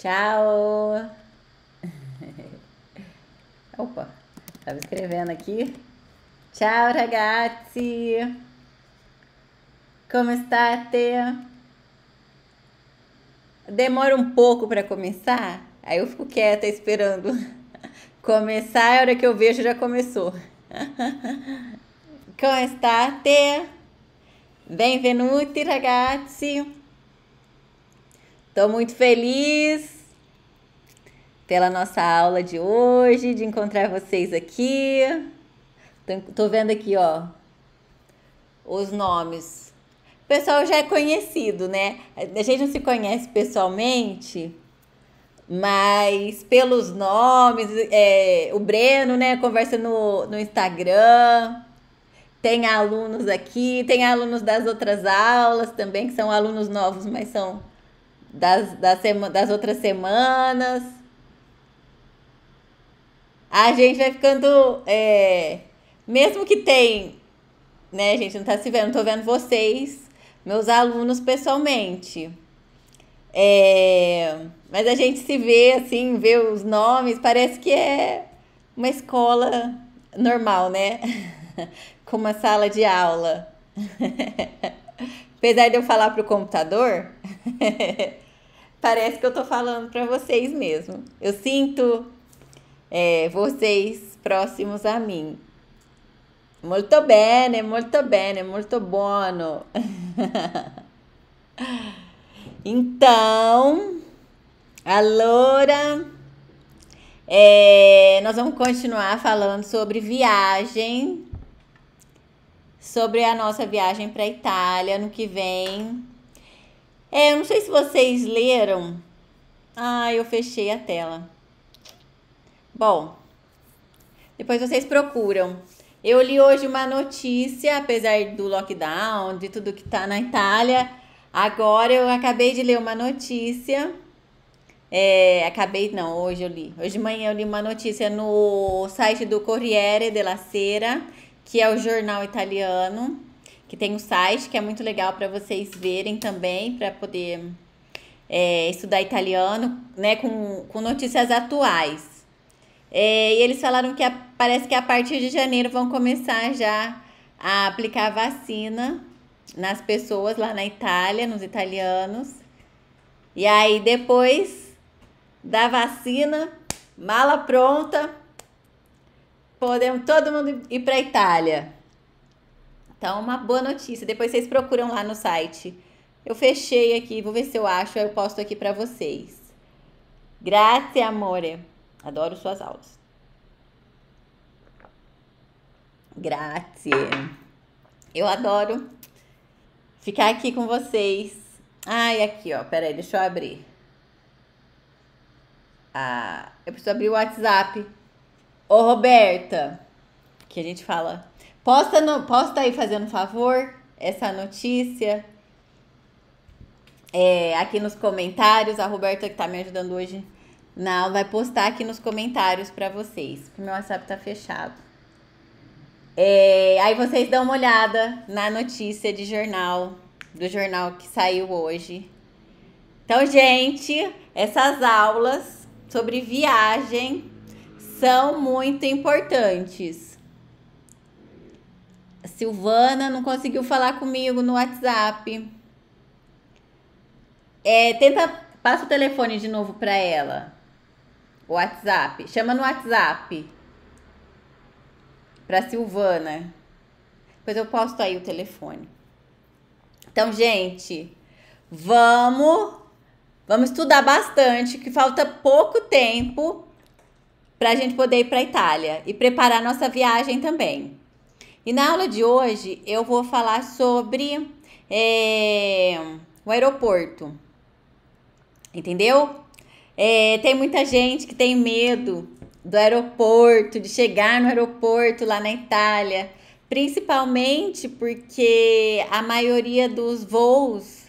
Tchau! Opa, estava escrevendo aqui. Tchau, ragazzi! Como está, Demora um pouco para começar? Aí eu fico quieta esperando. Começar, é a hora que eu vejo já começou. Como está Bem-vindos, ragazzi! Estou muito feliz pela nossa aula de hoje, de encontrar vocês aqui. Estou vendo aqui, ó, os nomes. O pessoal já é conhecido, né? A gente não se conhece pessoalmente, mas pelos nomes, é, o Breno, né, conversa no, no Instagram. Tem alunos aqui, tem alunos das outras aulas também, que são alunos novos, mas são das, das, sema, das outras semanas. A gente vai ficando. É, mesmo que tem. Né, gente, não tá se vendo, tô vendo vocês, meus alunos pessoalmente. É, mas a gente se vê assim, vê os nomes, parece que é uma escola normal, né? Com uma sala de aula. Apesar de eu falar para o computador, parece que eu tô falando para vocês mesmo. Eu sinto é, vocês próximos a mim. Muito bene, muito bene, muito buono. então, allora, é, nós vamos continuar falando sobre viagem, sobre a nossa viagem para Itália no que vem. É, eu não sei se vocês leram. Ah, eu fechei a tela. Bom, depois vocês procuram. Eu li hoje uma notícia, apesar do lockdown, de tudo que tá na Itália. Agora eu acabei de ler uma notícia. É, acabei, não, hoje eu li. Hoje de manhã eu li uma notícia no site do Corriere della Sera, que é o jornal italiano que tem um site que é muito legal para vocês verem também, para poder é, estudar italiano, né, com, com notícias atuais. É, e eles falaram que a, parece que a partir de janeiro vão começar já a aplicar a vacina nas pessoas lá na Itália, nos italianos. E aí depois da vacina, mala pronta, podemos todo mundo ir para a Itália. Então, uma boa notícia. Depois vocês procuram lá no site. Eu fechei aqui, vou ver se eu acho, eu posto aqui para vocês. Grazie, amore. Adoro suas aulas. Grazie. Eu adoro ficar aqui com vocês. Ai, aqui, ó. Peraí, deixa eu abrir. Ah, eu preciso abrir o WhatsApp. Ô, Roberta, que a gente fala Posta, no, posta aí fazendo favor essa notícia. É, aqui nos comentários, a Roberta que tá me ajudando hoje na aula vai postar aqui nos comentários para vocês, porque meu WhatsApp tá fechado. É, aí vocês dão uma olhada na notícia de jornal, do jornal que saiu hoje. Então, gente, essas aulas sobre viagem são muito importantes. Silvana não conseguiu falar comigo no WhatsApp. É, tenta, passa o telefone de novo para ela. O WhatsApp, chama no WhatsApp para Silvana. Depois eu posto aí o telefone. Então, gente, vamos vamos estudar bastante, que falta pouco tempo para a gente poder ir para a Itália e preparar nossa viagem também. E na aula de hoje eu vou falar sobre é, o aeroporto. Entendeu? É, tem muita gente que tem medo do aeroporto, de chegar no aeroporto lá na Itália, principalmente porque a maioria dos voos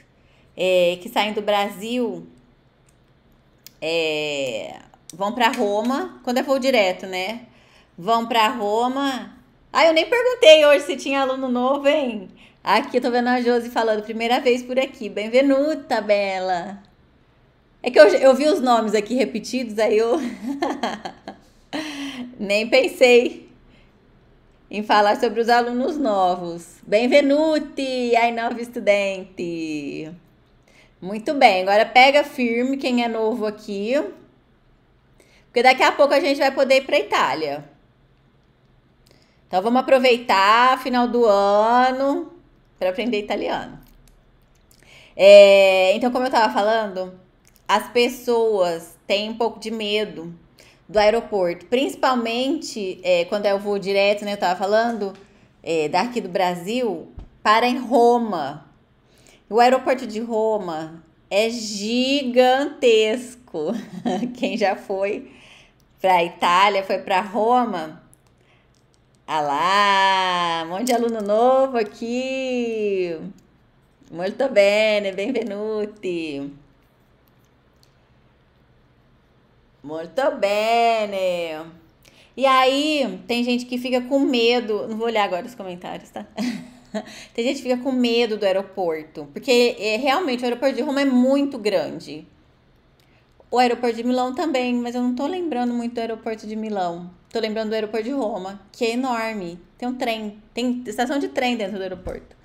é, que saem do Brasil é, vão para Roma, quando é voo direto, né? Vão para Roma ah, eu nem perguntei hoje se tinha aluno novo, hein? Aqui eu tô vendo a Josi falando, primeira vez por aqui. Benvenuta, Bela. É que eu, eu vi os nomes aqui repetidos, aí eu nem pensei em falar sobre os alunos novos. Benvenuti, ai nova estudante. Muito bem, agora pega firme quem é novo aqui. Porque daqui a pouco a gente vai poder ir para Itália. Então vamos aproveitar final do ano para aprender italiano. É, então, como eu estava falando, as pessoas têm um pouco de medo do aeroporto, principalmente é, quando é o voo direto, né? Eu estava falando é, daqui do Brasil para em Roma. O aeroporto de Roma é gigantesco. Quem já foi para Itália, foi para Roma, Alá, ah um monte de aluno novo aqui. Muito bem, né? benvenuti. Muito bem. Né? E aí, tem gente que fica com medo. Não vou olhar agora os comentários, tá? tem gente que fica com medo do aeroporto. Porque é, realmente o aeroporto de Roma é muito grande. O aeroporto de Milão também, mas eu não tô lembrando muito do aeroporto de Milão tô lembrando do aeroporto de Roma, que é enorme. Tem um trem, tem estação de trem dentro do aeroporto.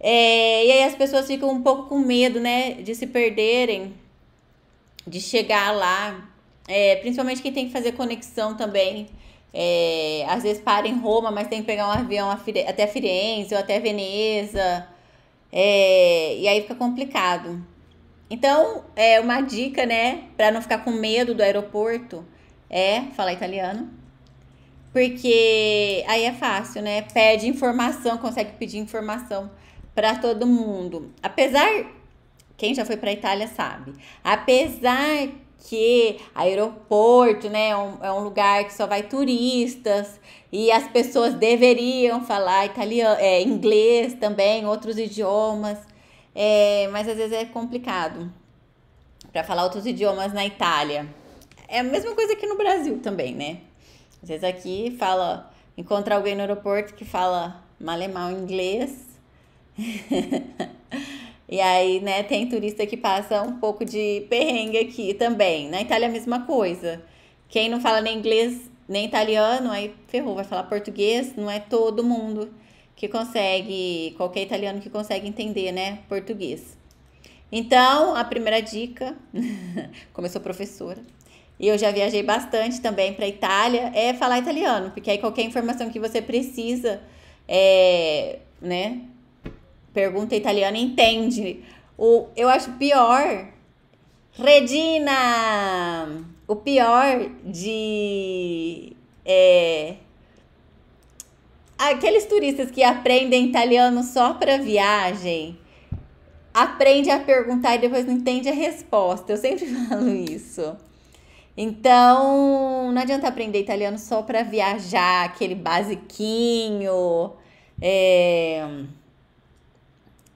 É, e aí as pessoas ficam um pouco com medo, né, de se perderem, de chegar lá. É, principalmente quem tem que fazer conexão também. É, às vezes para em Roma, mas tem que pegar um avião até Firenze ou até Veneza. É, e aí fica complicado. Então, é uma dica, né, para não ficar com medo do aeroporto, é, falar italiano. Porque aí é fácil, né? Pede informação, consegue pedir informação para todo mundo. Apesar, quem já foi para Itália sabe, apesar que aeroporto, né, é um, é um lugar que só vai turistas e as pessoas deveriam falar italiano, é, inglês também, outros idiomas, é, mas às vezes é complicado para falar outros idiomas na Itália é a mesma coisa aqui no Brasil também, né? Às vezes aqui fala, ó, encontra alguém no aeroporto que fala malemal inglês. e aí, né, tem turista que passa um pouco de perrengue aqui também. Na Itália é a mesma coisa. Quem não fala nem inglês nem italiano, aí ferrou, vai falar português, não é todo mundo que consegue, qualquer italiano que consegue entender, né, português. Então, a primeira dica, como eu sou professora, e eu já viajei bastante também para Itália, é falar italiano, porque aí qualquer informação que você precisa, é, né? Pergunta italiana entende. O, eu acho pior, Regina, o pior de é, aqueles turistas que aprendem italiano só para viagem aprende a perguntar e depois não entende a resposta. Eu sempre falo isso. Então, não adianta aprender italiano só para viajar, aquele basiquinho é,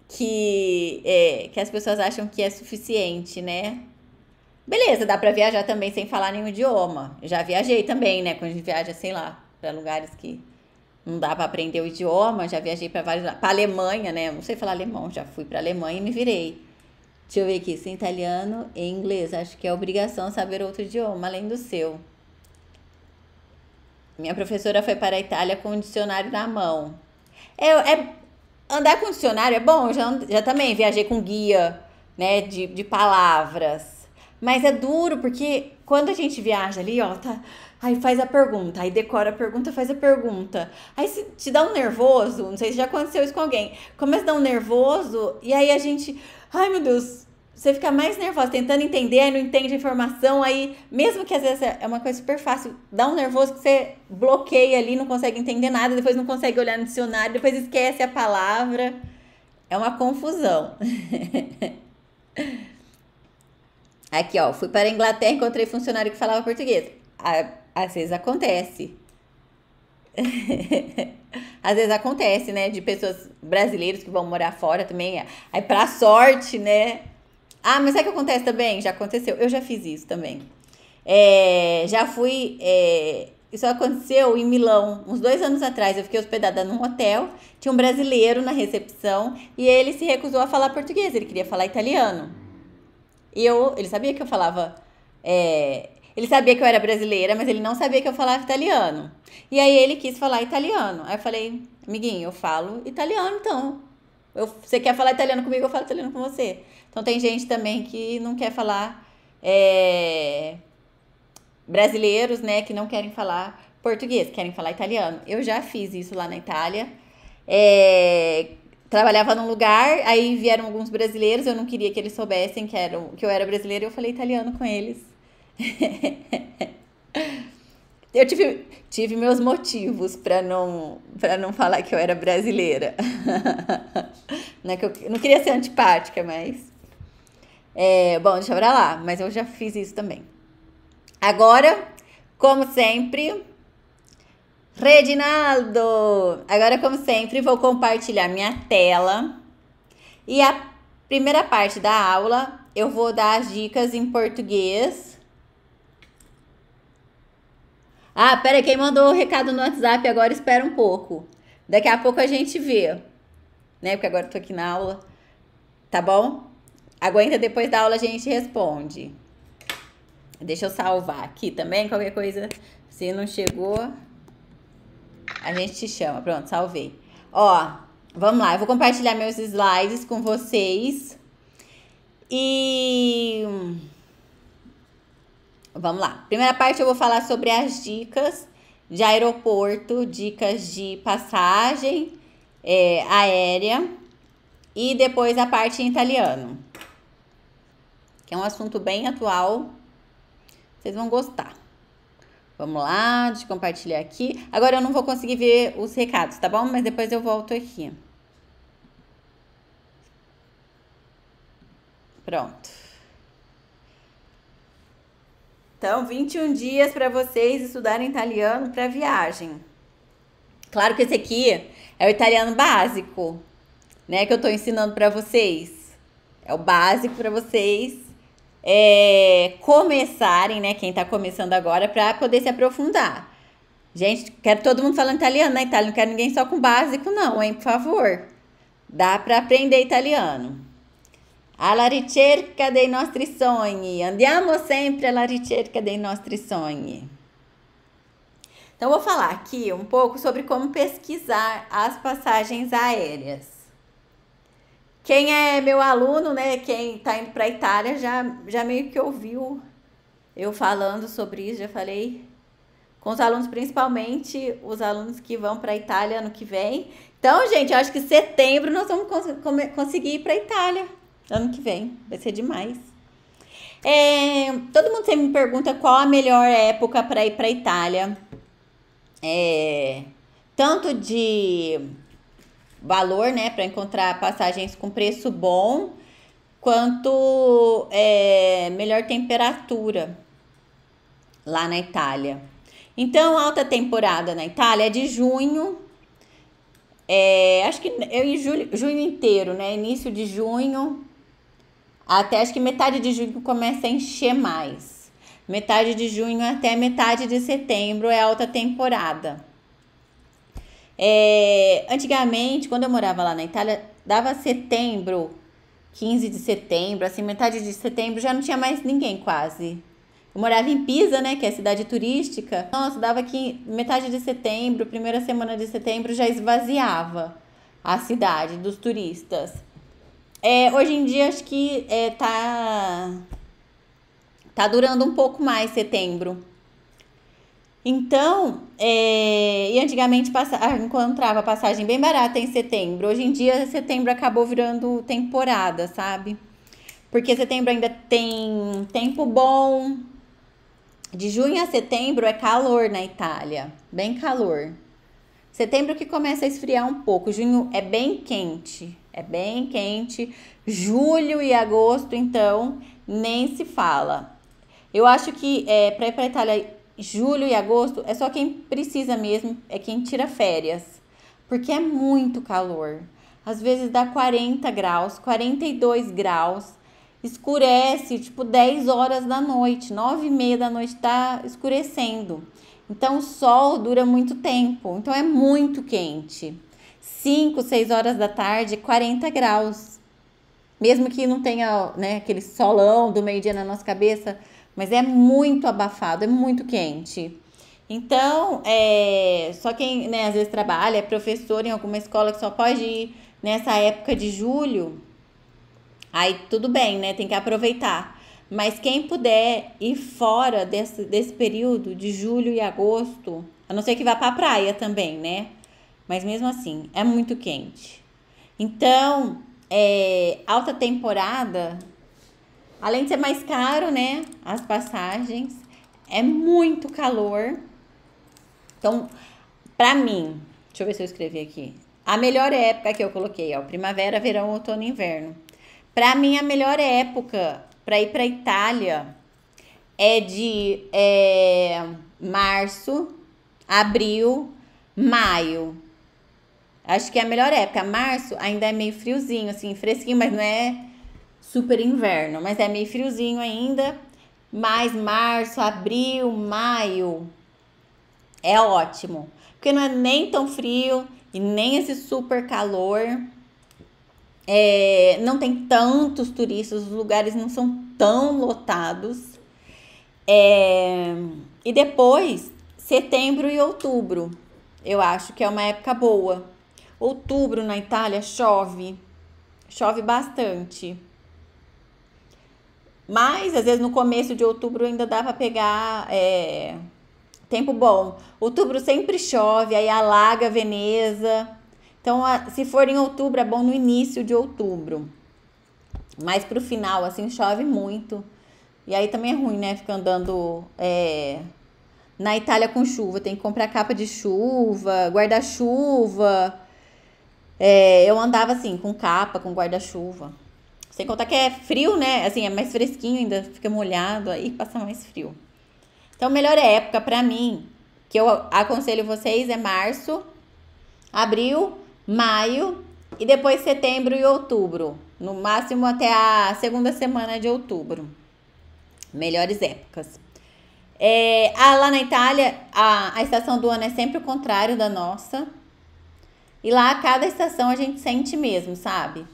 que, é, que as pessoas acham que é suficiente, né? Beleza, dá para viajar também sem falar nenhum idioma. já viajei também, né? Quando a gente viaja, sei lá, para lugares que não dá para aprender o idioma, já viajei para vários, para Alemanha, né? não sei falar alemão, já fui para Alemanha e me virei. Deixa eu ver aqui, se é italiano e inglês, acho que é obrigação saber outro idioma além do seu. Minha professora foi para a Itália com um dicionário na mão. É, é andar com dicionário é bom, já, já também viajei com guia, né, de, de palavras. Mas é duro porque quando a gente viaja ali, ó, tá, aí faz a pergunta, aí decora a pergunta, faz a pergunta. Aí se te dá um nervoso, não sei se já aconteceu isso com alguém, começa a dar um nervoso e aí a gente Ai, meu Deus, você fica mais nervosa tentando entender, aí não entende a informação, aí, mesmo que às vezes é, é uma coisa super fácil, dá um nervoso que você bloqueia ali, não consegue entender nada, depois não consegue olhar no dicionário, depois esquece a palavra. É uma confusão. Aqui, ó, fui para a Inglaterra, encontrei funcionário que falava português. Às vezes acontece. Às vezes acontece, né? De pessoas brasileiras que vão morar fora também. Aí, pra sorte, né? Ah, mas é que acontece também? Já aconteceu. Eu já fiz isso também. É, já fui. É, isso aconteceu em Milão, uns dois anos atrás. Eu fiquei hospedada num hotel. Tinha um brasileiro na recepção e ele se recusou a falar português. Ele queria falar italiano. E eu, ele sabia que eu falava é, ele sabia que eu era brasileira, mas ele não sabia que eu falava italiano. E aí ele quis falar italiano. Aí eu falei, amiguinho, eu falo italiano então. Eu, você quer falar italiano comigo, eu falo italiano com você. Então tem gente também que não quer falar. É, brasileiros, né, que não querem falar português, querem falar italiano. Eu já fiz isso lá na Itália. É, trabalhava num lugar, aí vieram alguns brasileiros, eu não queria que eles soubessem que, era, que eu era brasileira, eu falei italiano com eles. eu tive, tive meus motivos para não para não falar que eu era brasileira. não, é que eu, não queria ser antipática, mas. É, bom, deixa pra lá, mas eu já fiz isso também. Agora, como sempre, Reginaldo! Agora, como sempre, vou compartilhar minha tela e a primeira parte da aula eu vou dar as dicas em português ah, pera, aí quem mandou o recado no WhatsApp agora, espera um pouco. Daqui a pouco a gente vê, né? Porque agora eu tô aqui na aula. Tá bom? Aguenta depois da aula a gente responde. Deixa eu salvar aqui também, qualquer coisa. Se não chegou, a gente te chama. Pronto, salvei. Ó, vamos lá. Eu vou compartilhar meus slides com vocês. E Vamos lá. Primeira parte eu vou falar sobre as dicas de aeroporto, dicas de passagem é, aérea e depois a parte em italiano, que é um assunto bem atual. Vocês vão gostar. Vamos lá, deixa eu compartilhar aqui. Agora eu não vou conseguir ver os recados, tá bom? Mas depois eu volto aqui. Pronto. Então, 21 dias para vocês estudarem italiano para viagem. Claro que esse aqui é o italiano básico, né, que eu estou ensinando para vocês. É o básico para vocês é, começarem, né, quem está começando agora, para poder se aprofundar. Gente, quero todo mundo falando italiano na né, Itália, não quero ninguém só com básico, não, hein, por favor. Dá para aprender italiano alla ricerca dei nostri sogni. Andiamo sempre alla ricerca dei nostri sogni. Então, vou falar aqui um pouco sobre como pesquisar as passagens aéreas. Quem é meu aluno, né? Quem está indo para a Itália já, já meio que ouviu eu falando sobre isso, já falei com os alunos, principalmente os alunos que vão para a Itália ano que vem. Então, gente, eu acho que setembro nós vamos cons conseguir ir para a Itália. Ano que vem, vai ser demais. É, todo mundo sempre me pergunta qual a melhor época para ir para Itália. É, tanto de valor, né, para encontrar passagens com preço bom, quanto é, melhor temperatura lá na Itália. Então, alta temporada na Itália é de junho, é, acho que eu em julho, junho inteiro, né? Início de junho até acho que metade de junho começa a encher mais. Metade de junho até metade de setembro é alta temporada. É, antigamente, quando eu morava lá na Itália, dava setembro, 15 de setembro, assim, metade de setembro já não tinha mais ninguém quase. Eu morava em Pisa, né, que é a cidade turística. Nossa, dava que metade de setembro, primeira semana de setembro já esvaziava a cidade dos turistas. É, hoje em dia acho que é, tá, tá durando um pouco mais setembro. Então, é, e antigamente passa, ah, encontrava passagem bem barata em setembro. Hoje em dia, setembro acabou virando temporada, sabe? Porque setembro ainda tem tempo bom. De junho a setembro é calor na Itália, bem calor. Setembro que começa a esfriar um pouco, junho é bem quente é bem quente. Julho e agosto, então, nem se fala. Eu acho que é, para ir para Itália, julho e agosto é só quem precisa mesmo, é quem tira férias, porque é muito calor. Às vezes dá 40 graus, 42 graus, escurece tipo 10 horas da noite, 9 e meia da noite está escurecendo. Então o sol dura muito tempo, então é muito quente. 5, 6 horas da tarde, 40 graus. Mesmo que não tenha né, aquele solão do meio-dia na nossa cabeça, mas é muito abafado, é muito quente. Então, é, só quem né, às vezes trabalha, é professor em alguma escola que só pode ir nessa época de julho, aí tudo bem, né? Tem que aproveitar. Mas quem puder ir fora desse, desse período de julho e agosto, a não ser que vá para a praia também, né? mas mesmo assim é muito quente. Então, é, alta temporada, além de ser mais caro, né? As passagens, é muito calor. Então, para mim, deixa eu ver se eu escrevi aqui. A melhor época que eu coloquei, ó, primavera, verão, outono e inverno. Para mim, a melhor época para ir para Itália é de é, março, abril, maio. Acho que é a melhor época. Março ainda é meio friozinho, assim, fresquinho, mas não é super inverno. Mas é meio friozinho ainda. Mas março, abril, maio é ótimo. Porque não é nem tão frio e nem esse super calor. É, não tem tantos turistas, os lugares não são tão lotados. É, e depois, setembro e outubro, eu acho que é uma época boa Outubro na Itália chove, chove bastante. Mas às vezes no começo de outubro ainda dá para pegar é, tempo bom. Outubro sempre chove, aí alaga Veneza. Então, a, se for em outubro, é bom no início de outubro. Mas pro final, assim, chove muito. E aí também é ruim, né? Ficar andando é, na Itália com chuva. Tem que comprar capa de chuva, guarda-chuva. É, eu andava assim, com capa, com guarda-chuva. Sem contar que é frio, né? Assim, é mais fresquinho ainda, fica molhado, aí passa mais frio. Então, a melhor época para mim, que eu aconselho vocês, é março, abril, maio e depois setembro e outubro. No máximo até a segunda semana de outubro. Melhores épocas. É, ah, lá na Itália, a, a estação do ano é sempre o contrário da nossa. E lá a cada estação a gente sente mesmo, sabe?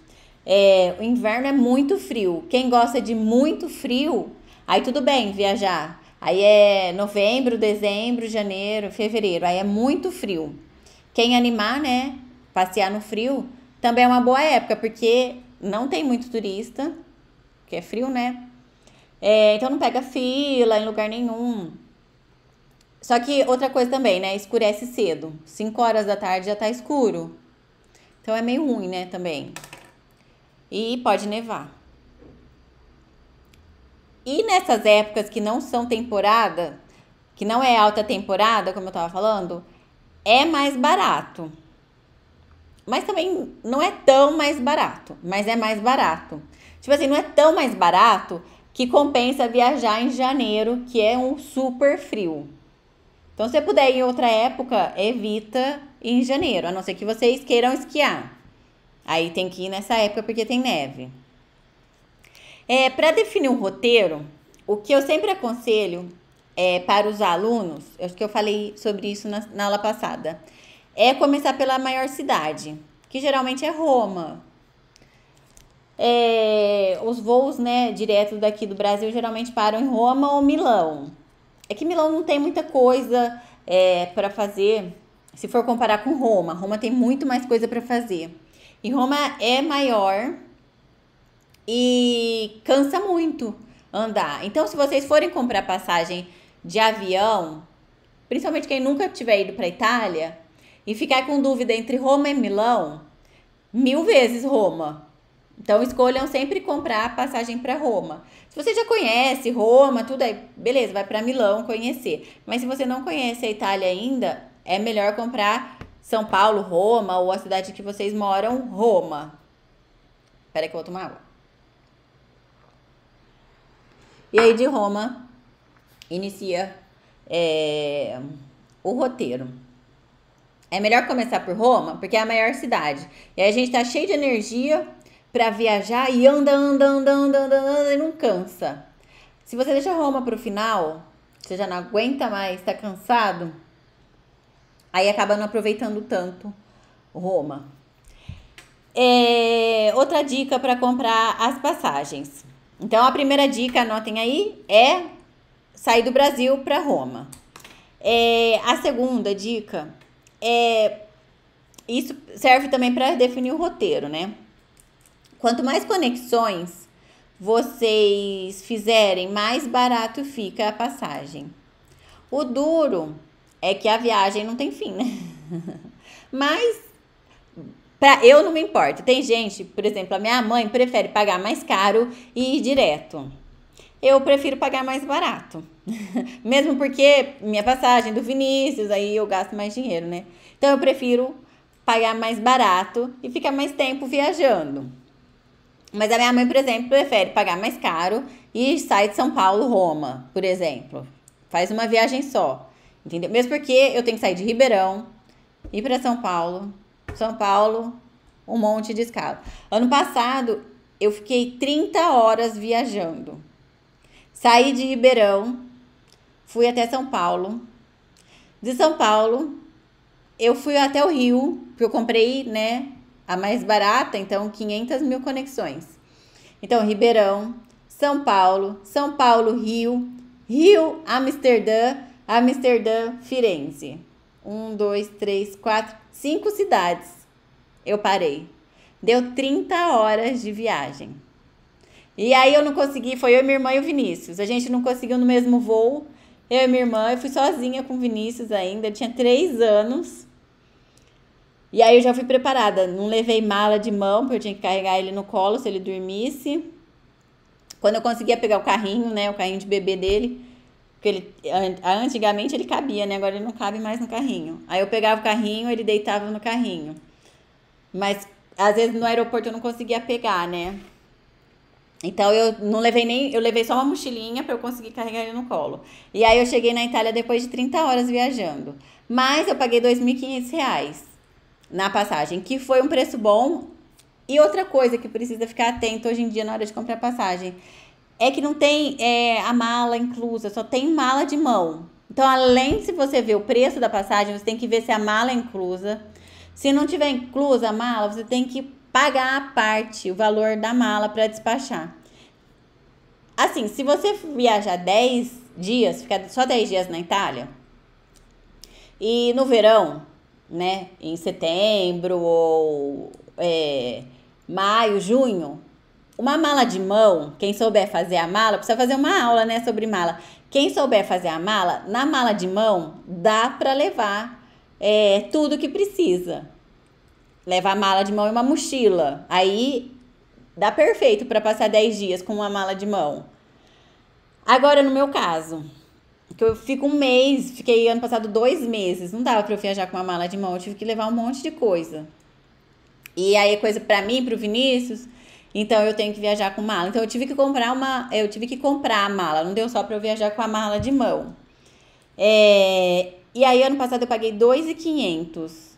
É, o inverno é muito frio. Quem gosta de muito frio, aí tudo bem viajar. Aí é novembro, dezembro, janeiro, fevereiro. Aí é muito frio. Quem animar, né? Passear no frio também é uma boa época, porque não tem muito turista, que é frio, né? É, então não pega fila em lugar nenhum. Só que outra coisa também, né? Escurece cedo. 5 horas da tarde já tá escuro. Então é meio ruim, né, também. E pode nevar. E nessas épocas que não são temporada, que não é alta temporada, como eu tava falando, é mais barato. Mas também não é tão mais barato, mas é mais barato. Tipo assim, não é tão mais barato que compensa viajar em janeiro, que é um super frio. Então, se você puder ir em outra época, evita em janeiro, a não ser que vocês queiram esquiar. Aí tem que ir nessa época porque tem neve. É, para definir um roteiro, o que eu sempre aconselho é, para os alunos, acho que eu falei sobre isso na, na aula passada, é começar pela maior cidade, que geralmente é Roma, é, os voos né, diretos daqui do Brasil geralmente param em Roma ou Milão. É que Milão não tem muita coisa é, para fazer se for comparar com Roma. Roma tem muito mais coisa para fazer. E Roma é maior e cansa muito andar. Então, se vocês forem comprar passagem de avião, principalmente quem nunca tiver ido para Itália e ficar com dúvida entre Roma e Milão, mil vezes Roma. Então escolham sempre comprar passagem para Roma. Se você já conhece Roma, tudo aí, beleza, vai para Milão conhecer. Mas se você não conhece a Itália ainda, é melhor comprar São Paulo, Roma ou a cidade que vocês moram, Roma. Espera que eu vou tomar água. E aí de Roma inicia é, o roteiro. É melhor começar por Roma, porque é a maior cidade. E aí a gente tá cheio de energia, para viajar e anda, anda, anda, anda, anda, anda e não cansa. Se você deixa Roma para o final, você já não aguenta mais, está cansado, aí acaba não aproveitando tanto Roma. É, outra dica para comprar as passagens. Então, a primeira dica, anotem aí, é sair do Brasil para Roma. É, a segunda dica é. Isso serve também para definir o roteiro, né? Quanto mais conexões vocês fizerem, mais barato fica a passagem. O duro é que a viagem não tem fim, né? Mas pra, eu não me importo. Tem gente, por exemplo, a minha mãe prefere pagar mais caro e ir direto. Eu prefiro pagar mais barato. Mesmo porque minha passagem do Vinícius, aí eu gasto mais dinheiro, né? Então eu prefiro pagar mais barato e ficar mais tempo viajando. Mas a minha mãe, por exemplo, prefere pagar mais caro e sai de São Paulo, Roma, por exemplo. Faz uma viagem só. Entendeu? Mesmo porque eu tenho que sair de Ribeirão, ir para São Paulo. São Paulo, um monte de escala. Ano passado, eu fiquei 30 horas viajando. Saí de Ribeirão, fui até São Paulo. De São Paulo, eu fui até o Rio, porque eu comprei, né, a mais barata, então, 500 mil conexões. Então, Ribeirão, São Paulo, São Paulo, Rio, Rio, Amsterdã, Amsterdã, Firenze. Um, dois, três, quatro, cinco cidades. Eu parei. Deu 30 horas de viagem. E aí eu não consegui, foi eu e minha irmã e o Vinícius. A gente não conseguiu no mesmo voo. Eu e minha irmã, eu fui sozinha com o Vinícius ainda, eu tinha três anos. E aí eu já fui preparada, não levei mala de mão, porque eu tinha que carregar ele no colo se ele dormisse. Quando eu conseguia pegar o carrinho, né, o carrinho de bebê dele, porque ele, antigamente ele cabia, né, agora ele não cabe mais no carrinho. Aí eu pegava o carrinho, ele deitava no carrinho. Mas às vezes no aeroporto eu não conseguia pegar, né? Então eu não levei nem, eu levei só uma mochilinha para eu conseguir carregar ele no colo. E aí eu cheguei na Itália depois de 30 horas viajando. Mas eu paguei R$ 2.500 na passagem, que foi um preço bom. E outra coisa que precisa ficar atento hoje em dia na hora de comprar passagem é que não tem é, a mala inclusa, só tem mala de mão. Então, além de você ver o preço da passagem, você tem que ver se a mala é inclusa. Se não tiver inclusa a mala, você tem que pagar a parte, o valor da mala para despachar. Assim, se você viajar 10 dias, ficar só 10 dias na Itália, e no verão, né, em setembro ou é, maio, junho, uma mala de mão, quem souber fazer a mala, precisa fazer uma aula, né, sobre mala. Quem souber fazer a mala, na mala de mão dá para levar é, tudo que precisa. Leva a mala de mão e uma mochila. Aí dá perfeito para passar 10 dias com uma mala de mão. Agora no meu caso, porque eu fico um mês, fiquei ano passado dois meses. Não dava para eu viajar com uma mala de mão, eu tive que levar um monte de coisa. E aí, é coisa para mim, pro Vinícius, então eu tenho que viajar com mala. Então eu tive que comprar uma, eu tive que comprar a mala, não deu só para eu viajar com a mala de mão. É, e aí ano passado eu paguei 2,500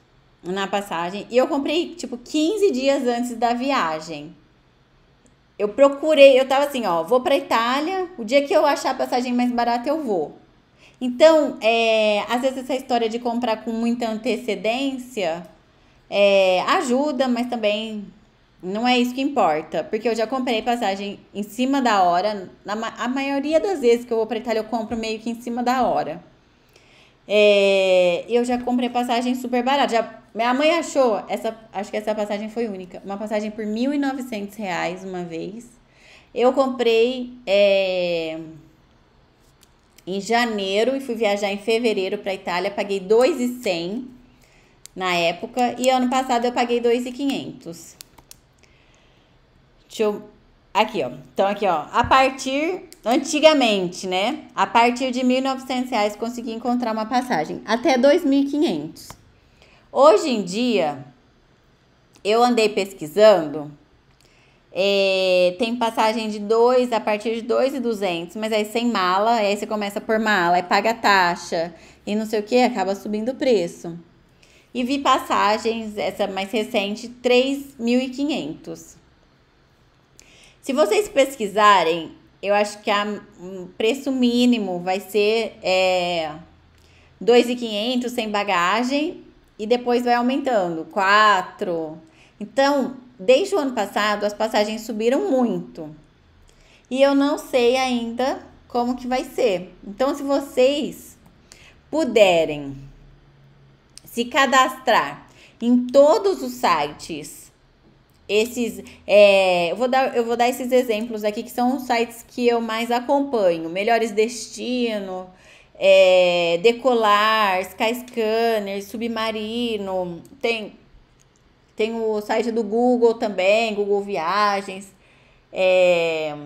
na passagem e eu comprei tipo 15 dias antes da viagem. Eu procurei, eu tava assim, ó, vou para Itália, o dia que eu achar a passagem mais barata eu vou. Então, é, às vezes essa história de comprar com muita antecedência é, ajuda, mas também não é isso que importa. Porque eu já comprei passagem em cima da hora. Na, a maioria das vezes que eu vou para Itália, eu compro meio que em cima da hora. É, eu já comprei passagem super barata. Já, minha mãe achou, essa, acho que essa passagem foi única. Uma passagem por R$ 1.900 uma vez. Eu comprei. É, em janeiro e fui viajar em fevereiro para Itália, paguei 2,100 na época e ano passado eu paguei 2,500. Deixa eu aqui, ó. Então aqui, ó, a partir antigamente, né? A partir de R$ reais consegui encontrar uma passagem até 2.500. Hoje em dia eu andei pesquisando é, tem passagem de 2 a partir de 2,200, mas aí sem mala, aí você começa por mala, aí paga taxa e não sei o que, acaba subindo o preço. E vi passagens, essa mais recente, 3.500. Se vocês pesquisarem, eu acho que o um preço mínimo vai ser é, 2.500 sem bagagem e depois vai aumentando, 4. Então, desde o ano passado as passagens subiram muito. E eu não sei ainda como que vai ser. Então, se vocês puderem se cadastrar em todos os sites, esses, é, eu, vou dar, eu vou dar esses exemplos aqui que são os sites que eu mais acompanho: Melhores Destino, é, Decolar, Scanner, Submarino, tem tem o site do Google também, Google Viagens. É,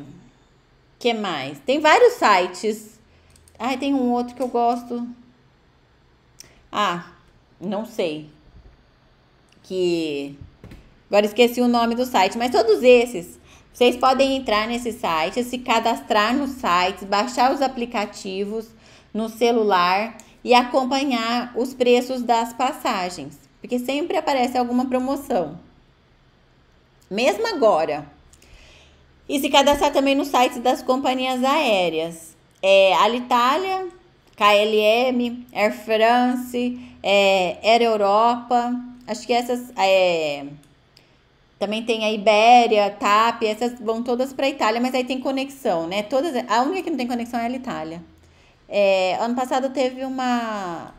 que mais? Tem vários sites. Ai, tem um outro que eu gosto. Ah, não sei. Que agora esqueci o nome do site, mas todos esses vocês podem entrar nesse site, se cadastrar nos sites, baixar os aplicativos no celular e acompanhar os preços das passagens porque sempre aparece alguma promoção. Mesmo agora. E se cadastrar também no site das companhias aéreas. É Alitalia, KLM, Air France, é, Air Europa. Acho que essas. É, também tem a Ibéria, TAP, essas vão todas para a Itália, mas aí tem conexão, né? Todas, a única que não tem conexão é a Alitalia. É, ano passado teve uma,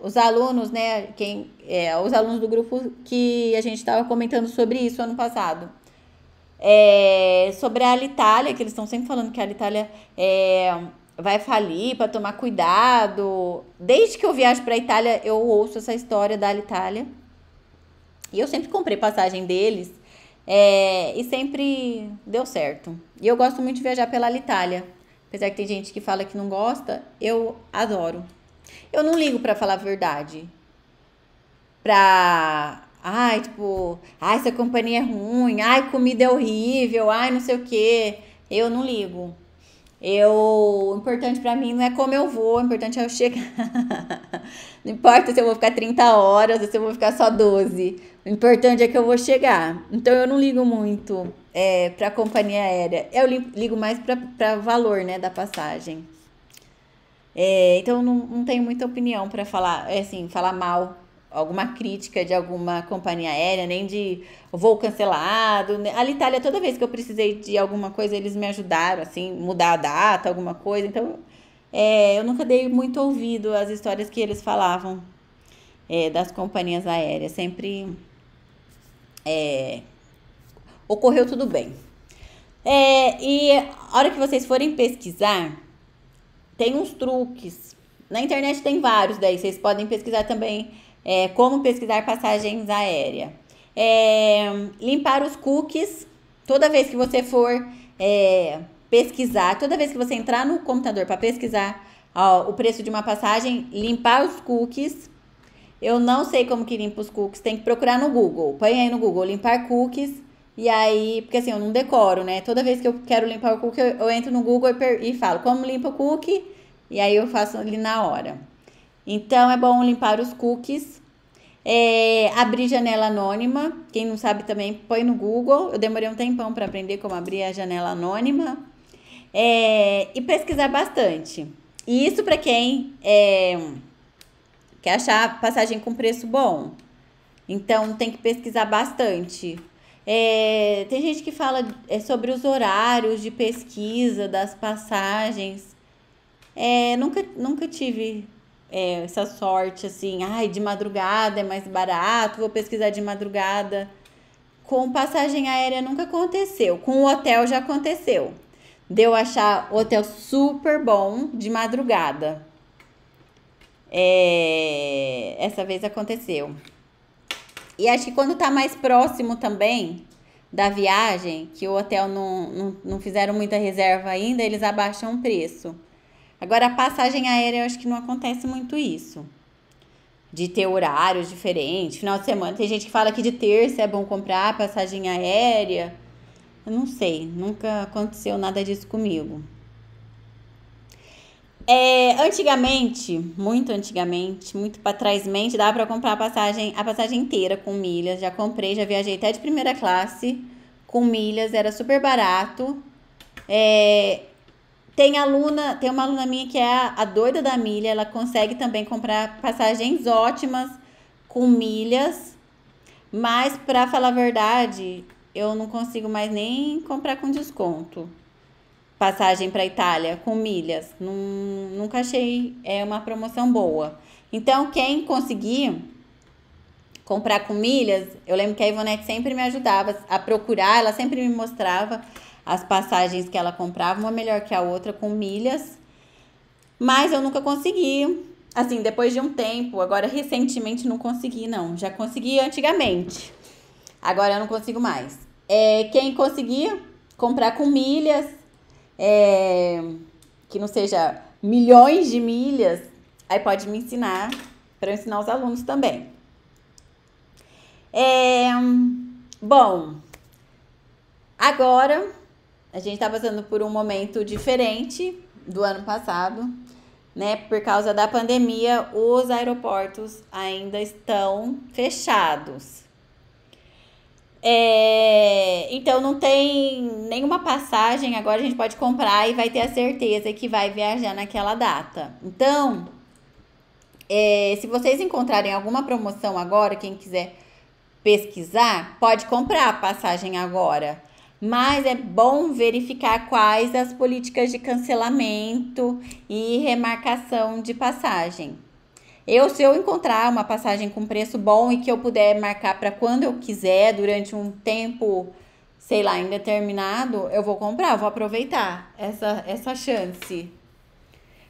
os alunos, né, quem, é, os alunos do grupo que a gente estava comentando sobre isso ano passado. É, sobre a Alitalia, que eles estão sempre falando que a Alitalia é, vai falir para tomar cuidado. Desde que eu viajo para a Itália, eu ouço essa história da Alitalia. E eu sempre comprei passagem deles é, e sempre deu certo. E eu gosto muito de viajar pela Alitalia. Apesar que tem gente que fala que não gosta, eu adoro. Eu não ligo para falar a verdade. Pra. Ai, tipo, ai, essa companhia é ruim, ai, comida é horrível, ai, não sei o quê. Eu não ligo. Eu, o importante para mim não é como eu vou, o importante é eu chegar. não importa se eu vou ficar 30 horas ou se eu vou ficar só 12. O importante é que eu vou chegar. Então eu não ligo muito é, para companhia aérea. Eu ligo mais para valor, né, da passagem. É, então não, não tenho muita opinião para falar, é assim, falar mal, alguma crítica de alguma companhia aérea, nem de voo cancelado. Né? A Itália, toda vez que eu precisei de alguma coisa, eles me ajudaram, assim, mudar a data, alguma coisa. Então é, eu nunca dei muito ouvido às histórias que eles falavam é, das companhias aéreas. Sempre é, ocorreu tudo bem. É, e a hora que vocês forem pesquisar, tem uns truques. Na internet tem vários daí, vocês podem pesquisar também é, como pesquisar passagens aéreas. É, limpar os cookies. Toda vez que você for é, pesquisar, toda vez que você entrar no computador para pesquisar ó, o preço de uma passagem, limpar os cookies. Eu não sei como que limpa os cookies, tem que procurar no Google. Põe aí no Google, limpar cookies. E aí, porque assim, eu não decoro, né? Toda vez que eu quero limpar o cookie, eu, eu entro no Google e, e falo como limpa o cookie, e aí eu faço ali na hora. Então, é bom limpar os cookies. É, abrir janela anônima. Quem não sabe também, põe no Google. Eu demorei um tempão para aprender como abrir a janela anônima. É, e pesquisar bastante. E isso para quem é, quer achar passagem com preço bom. Então, tem que pesquisar bastante é, tem gente que fala é, sobre os horários de pesquisa, das passagens. É, nunca, nunca tive é, essa sorte assim, ai, de madrugada é mais barato, vou pesquisar de madrugada. Com passagem aérea nunca aconteceu, com o hotel já aconteceu. Deu de achar hotel super bom de madrugada. É, essa vez aconteceu. E acho que quando tá mais próximo também da viagem, que o hotel não, não, não fizeram muita reserva ainda, eles abaixam o preço. Agora, a passagem aérea, eu acho que não acontece muito isso. De ter horários diferentes, final de semana. Tem gente que fala que de terça é bom comprar passagem aérea. Eu não sei, nunca aconteceu nada disso comigo. É, antigamente, muito antigamente, muito para trás mente, dava para comprar a passagem, a passagem inteira com milhas. Já comprei, já viajei até de primeira classe com milhas, era super barato. É, tem aluna, tem uma aluna minha que é a, a doida da milha, ela consegue também comprar passagens ótimas com milhas. Mas para falar a verdade, eu não consigo mais nem comprar com desconto passagem para Itália com milhas. Num, nunca achei é uma promoção boa. Então, quem conseguir comprar com milhas, eu lembro que a Ivonete sempre me ajudava a procurar, ela sempre me mostrava as passagens que ela comprava, uma melhor que a outra com milhas. Mas eu nunca consegui. Assim, depois de um tempo, agora recentemente não consegui não. Já consegui antigamente. Agora eu não consigo mais. É, quem conseguir comprar com milhas, é, que não seja milhões de milhas, aí pode me ensinar para ensinar os alunos também. É, bom, agora a gente está passando por um momento diferente do ano passado, né? Por causa da pandemia, os aeroportos ainda estão fechados. É, então não tem nenhuma passagem, agora a gente pode comprar e vai ter a certeza que vai viajar naquela data. Então, é, se vocês encontrarem alguma promoção agora, quem quiser pesquisar, pode comprar a passagem agora. Mas é bom verificar quais as políticas de cancelamento e remarcação de passagem. Eu, se eu encontrar uma passagem com preço bom e que eu puder marcar para quando eu quiser, durante um tempo, sei lá, indeterminado, eu vou comprar, vou aproveitar essa, essa chance.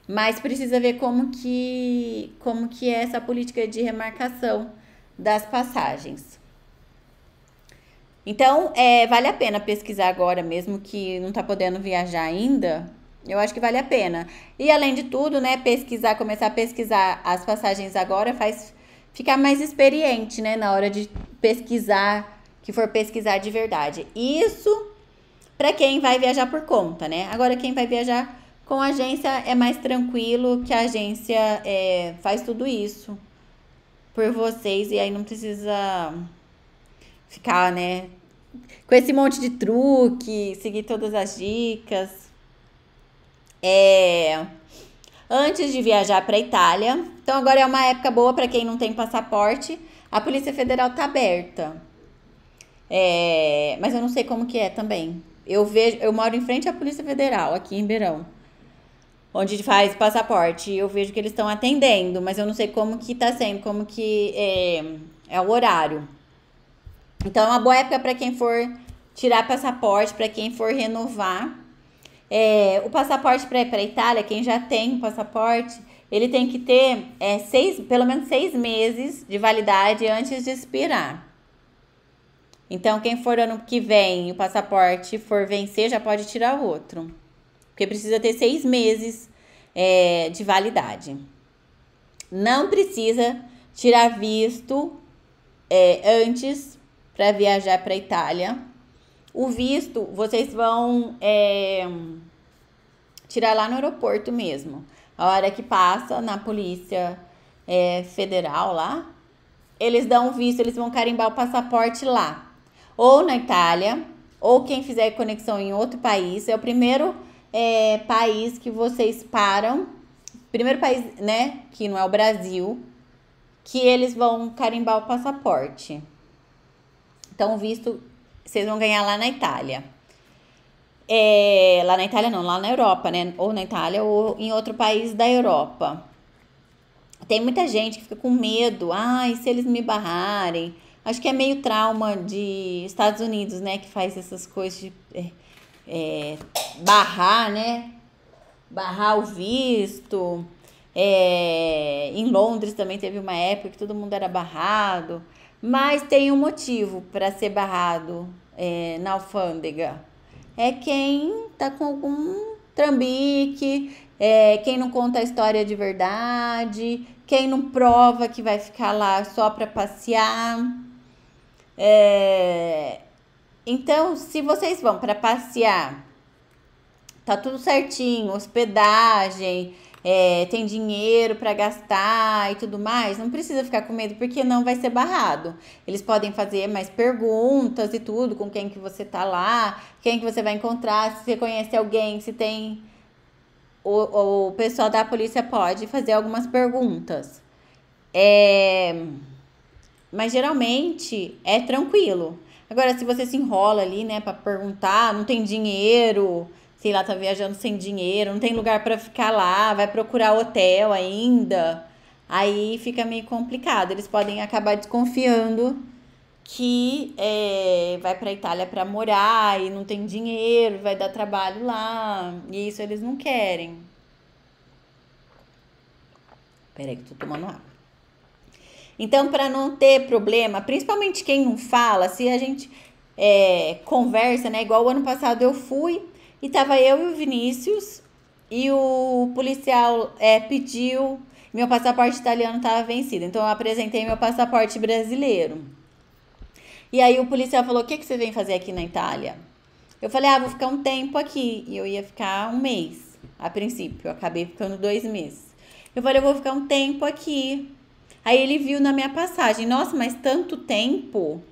Mas precisa ver como que, como que é essa política de remarcação das passagens. Então, é, vale a pena pesquisar agora, mesmo que não está podendo viajar ainda, eu acho que vale a pena. E além de tudo, né, pesquisar, começar a pesquisar as passagens agora faz ficar mais experiente, né, na hora de pesquisar, que for pesquisar de verdade. Isso para quem vai viajar por conta, né? Agora quem vai viajar com agência é mais tranquilo, que a agência é, faz tudo isso por vocês e aí não precisa ficar, né, com esse monte de truque, seguir todas as dicas é, antes de viajar para a Itália. Então agora é uma época boa para quem não tem passaporte. A Polícia Federal tá aberta. É, mas eu não sei como que é também. Eu vejo, eu moro em frente à Polícia Federal aqui em Beirão, onde faz passaporte. Eu vejo que eles estão atendendo, mas eu não sei como que tá sendo, como que é, é o horário. Então é uma boa época para quem for tirar passaporte, para quem for renovar. É, o passaporte para ir para a Itália, quem já tem o passaporte, ele tem que ter é, seis, pelo menos seis meses de validade antes de expirar. Então, quem for ano que vem o passaporte for vencer, já pode tirar outro. Porque precisa ter seis meses é, de validade. Não precisa tirar visto é, antes para viajar para a Itália. O visto, vocês vão é, tirar lá no aeroporto mesmo. A hora que passa na polícia é, federal lá, eles dão o visto, eles vão carimbar o passaporte lá. Ou na Itália, ou quem fizer conexão em outro país. É o primeiro é, país que vocês param. Primeiro país, né? Que não é o Brasil, que eles vão carimbar o passaporte. Então, o visto vocês vão ganhar lá na Itália. É, lá na Itália não, lá na Europa, né? Ou na Itália ou em outro país da Europa. Tem muita gente que fica com medo, ai, se eles me barrarem. Acho que é meio trauma de Estados Unidos, né? Que faz essas coisas de é, é, barrar, né? Barrar o visto. É, em Londres também teve uma época que todo mundo era barrado. Mas tem um motivo para ser barrado é, na alfândega. É quem tá com algum trambique, é, quem não conta a história de verdade, quem não prova que vai ficar lá só para passear. É, então, se vocês vão para passear, tá tudo certinho, hospedagem, é, tem dinheiro para gastar e tudo mais, não precisa ficar com medo porque não vai ser barrado. Eles podem fazer mais perguntas e tudo, com quem que você tá lá, quem que você vai encontrar, se você conhece alguém, se tem o, o pessoal da polícia pode fazer algumas perguntas. É, mas geralmente é tranquilo. Agora, se você se enrola ali, né, para perguntar, não tem dinheiro, sei lá, tá viajando sem dinheiro, não tem lugar para ficar lá, vai procurar hotel ainda. Aí fica meio complicado. Eles podem acabar desconfiando que é, vai para Itália para morar e não tem dinheiro, vai dar trabalho lá. E isso eles não querem. Peraí que tô tomando água. Então, para não ter problema, principalmente quem não fala, se a gente é, conversa, né? Igual o ano passado eu fui, e tava eu e o Vinícius. E o policial é, pediu. Meu passaporte italiano estava vencido. Então eu apresentei meu passaporte brasileiro. E aí o policial falou: O que, que você vem fazer aqui na Itália? Eu falei: Ah, vou ficar um tempo aqui. E eu ia ficar um mês a princípio. Eu acabei ficando dois meses. Eu falei: Eu vou ficar um tempo aqui. Aí ele viu na minha passagem: Nossa, mas tanto tempo.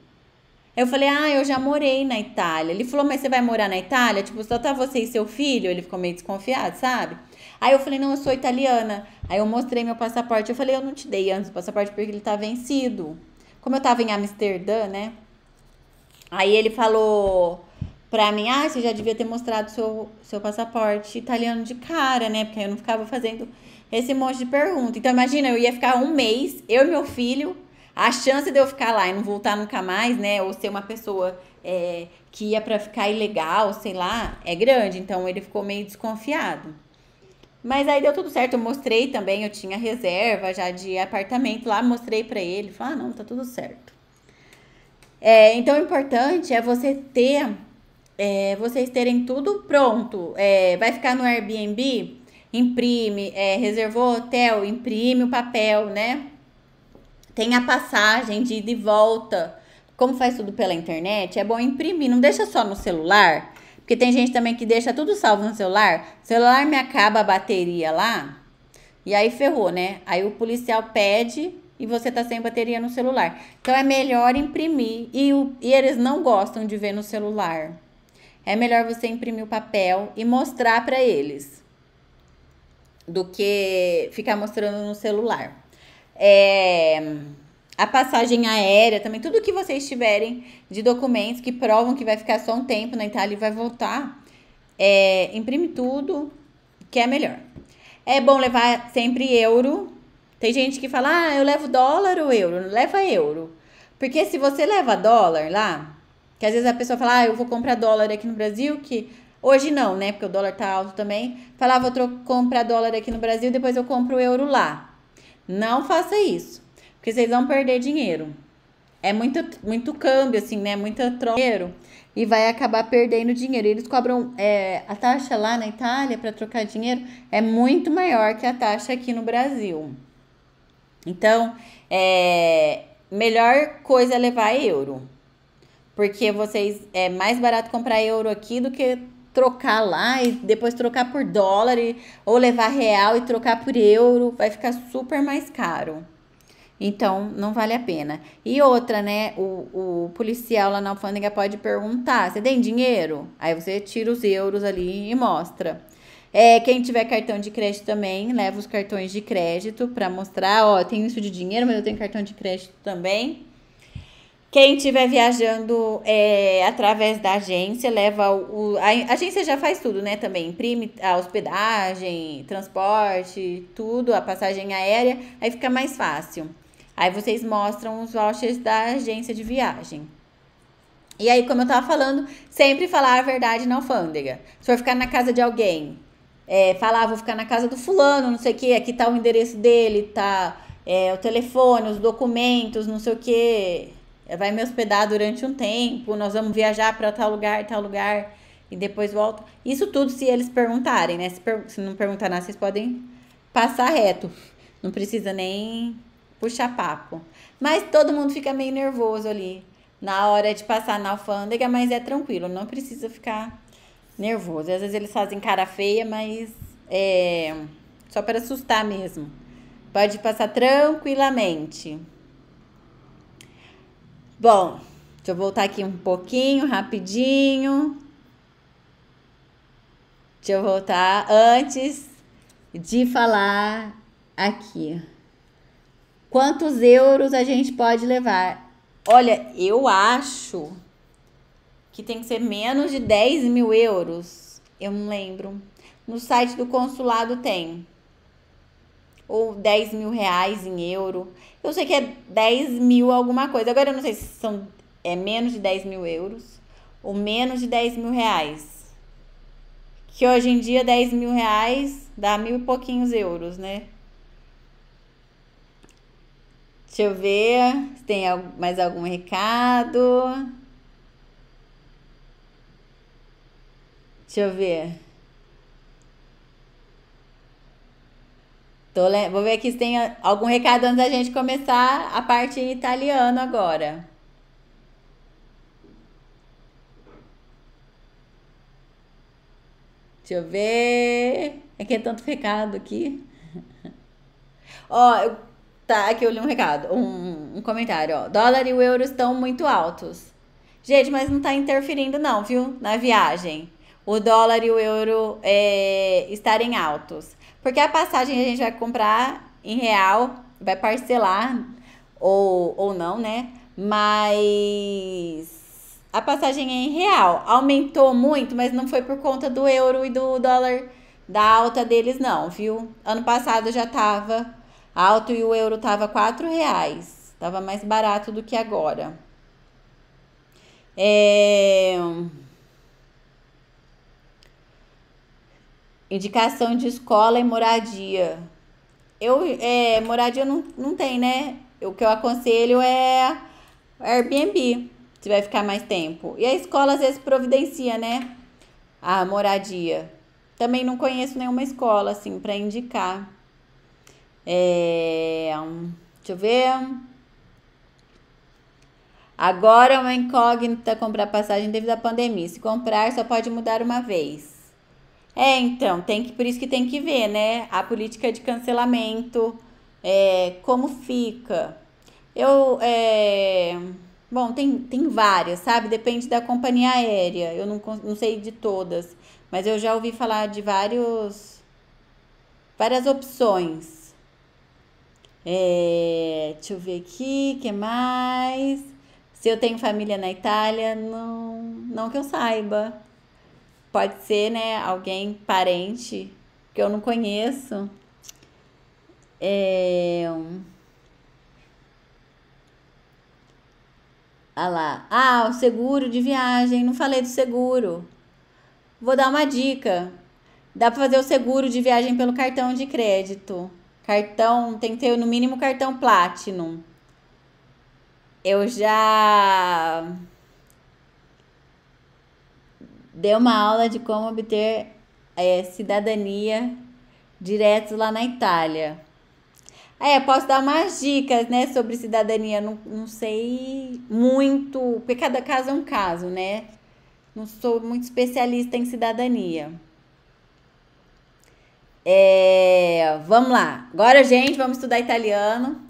Aí eu falei, ah, eu já morei na Itália. Ele falou, mas você vai morar na Itália? Tipo, só tá você e seu filho? Ele ficou meio desconfiado, sabe? Aí eu falei, não, eu sou italiana. Aí eu mostrei meu passaporte. Eu falei, eu não te dei antes o passaporte porque ele tá vencido. Como eu tava em Amsterdã, né? Aí ele falou pra mim, ah, você já devia ter mostrado seu, seu passaporte italiano de cara, né? Porque aí eu não ficava fazendo esse monte de pergunta. Então imagina, eu ia ficar um mês, eu e meu filho a chance de eu ficar lá e não voltar nunca mais, né? Ou ser uma pessoa é, que ia para ficar ilegal, sei lá, é grande. Então ele ficou meio desconfiado. Mas aí deu tudo certo. Eu mostrei também, eu tinha reserva já de apartamento lá, mostrei para ele. Falei, ah, não, tá tudo certo. É, então o importante é você ter, é, vocês terem tudo pronto. É, vai ficar no Airbnb? Imprime, é, reservou hotel, imprime o papel, né? Tem a passagem de ida e volta. Como faz tudo pela internet, é bom imprimir, não deixa só no celular. Porque tem gente também que deixa tudo salvo no celular. O celular me acaba a bateria lá. E aí ferrou, né? Aí o policial pede e você tá sem bateria no celular. Então é melhor imprimir. E, o, e eles não gostam de ver no celular. É melhor você imprimir o papel e mostrar para eles do que ficar mostrando no celular é, a passagem aérea também, tudo que vocês tiverem de documentos que provam que vai ficar só um tempo na Itália e vai voltar, é, imprime tudo, que é melhor. É bom levar sempre euro. Tem gente que fala, ah, eu levo dólar ou euro? Leva euro. Porque se você leva dólar lá, que às vezes a pessoa fala, ah, eu vou comprar dólar aqui no Brasil, que hoje não, né? Porque o dólar tá alto também. Falava, ah, vou comprar dólar aqui no Brasil, depois eu compro o euro lá. Não faça isso, porque vocês vão perder dinheiro. É muito, muito câmbio, assim, né? Muita troca e vai acabar perdendo dinheiro. Eles cobram é, a taxa lá na Itália para trocar dinheiro é muito maior que a taxa aqui no Brasil. Então, é, melhor coisa é levar euro, porque vocês é mais barato comprar euro aqui do que trocar lá e depois trocar por dólar e, ou levar real e trocar por euro, vai ficar super mais caro. Então, não vale a pena. E outra, né? O, o policial lá na alfândega pode perguntar: você tem dinheiro? Aí você tira os euros ali e mostra. É, quem tiver cartão de crédito também, leva os cartões de crédito para mostrar: ó, eu tenho isso de dinheiro, mas eu tenho cartão de crédito também. Quem estiver viajando é, através da agência, leva o. o a, agência já faz tudo, né? Também imprime a hospedagem, transporte, tudo, a passagem aérea, aí fica mais fácil. Aí vocês mostram os vouchers da agência de viagem. E aí, como eu tava falando, sempre falar a verdade na alfândega. Se for ficar na casa de alguém, é, falar, ah, vou ficar na casa do fulano, não sei o que, aqui tá o endereço dele, tá é, o telefone, os documentos, não sei o que. É, vai me hospedar durante um tempo, nós vamos viajar para tal lugar, tal lugar, e depois volta. Isso tudo se eles perguntarem, né? Se, per se não perguntar nada, vocês podem passar reto. Não precisa nem puxar papo. Mas todo mundo fica meio nervoso ali na hora de passar na alfândega, mas é tranquilo, não precisa ficar nervoso. Às vezes eles fazem cara feia, mas é só para assustar mesmo. Pode passar tranquilamente. Bom, deixa eu voltar aqui um pouquinho, rapidinho. Deixa eu voltar antes de falar aqui. Quantos euros a gente pode levar? Olha, eu acho que tem que ser menos de 10 mil euros. Eu não lembro. No site do consulado tem. Ou 10 mil reais em euro. Eu sei que é 10 mil alguma coisa. Agora eu não sei se são é menos de 10 mil euros ou menos de 10 mil reais. Que hoje em dia 10 mil reais dá mil e pouquinhos euros, né? Deixa eu ver se tem mais algum recado. Deixa eu ver. Tô le... Vou ver aqui se tem algum recado antes da gente começar a parte em italiano agora. Deixa eu ver. É que é tanto recado aqui. ó, eu... tá, aqui eu li um recado, um, um comentário, ó. Dólar e o euro estão muito altos. Gente, mas não tá interferindo não, viu? Na viagem. O dólar e o euro é, estarem altos. Porque a passagem a gente vai comprar em real, vai parcelar ou, ou não, né? Mas a passagem é em real. Aumentou muito, mas não foi por conta do euro e do dólar da alta deles, não, viu? Ano passado já tava alto e o euro tava quatro reais. Tava mais barato do que agora. É... Indicação de escola e moradia. Eu, é, moradia não, não tem, né? O que eu aconselho é Airbnb, se vai ficar mais tempo. E a escola às vezes providencia, né? A moradia. Também não conheço nenhuma escola, assim, para indicar. É, deixa eu ver. Agora é uma incógnita comprar passagem devido à pandemia. Se comprar, só pode mudar uma vez. É, então, tem que, por isso que tem que ver, né? A política de cancelamento, é, como fica. Eu, é, bom, tem, tem várias, sabe? Depende da companhia aérea. Eu não, não sei de todas, mas eu já ouvi falar de vários, várias opções. É, deixa eu ver aqui, que mais? Se eu tenho família na Itália, não, não que eu saiba pode ser, né, alguém parente que eu não conheço. É... Ah lá. Ah, o seguro de viagem. Não falei do seguro. Vou dar uma dica. Dá para fazer o seguro de viagem pelo cartão de crédito. Cartão tem que ter no mínimo cartão Platinum. Eu já deu uma aula de como obter é, cidadania direto lá na Itália. É, posso dar umas dicas, né, sobre cidadania. Não, não sei muito, porque cada caso é um caso, né? Não sou muito especialista em cidadania. É, vamos lá. Agora, gente, vamos estudar italiano,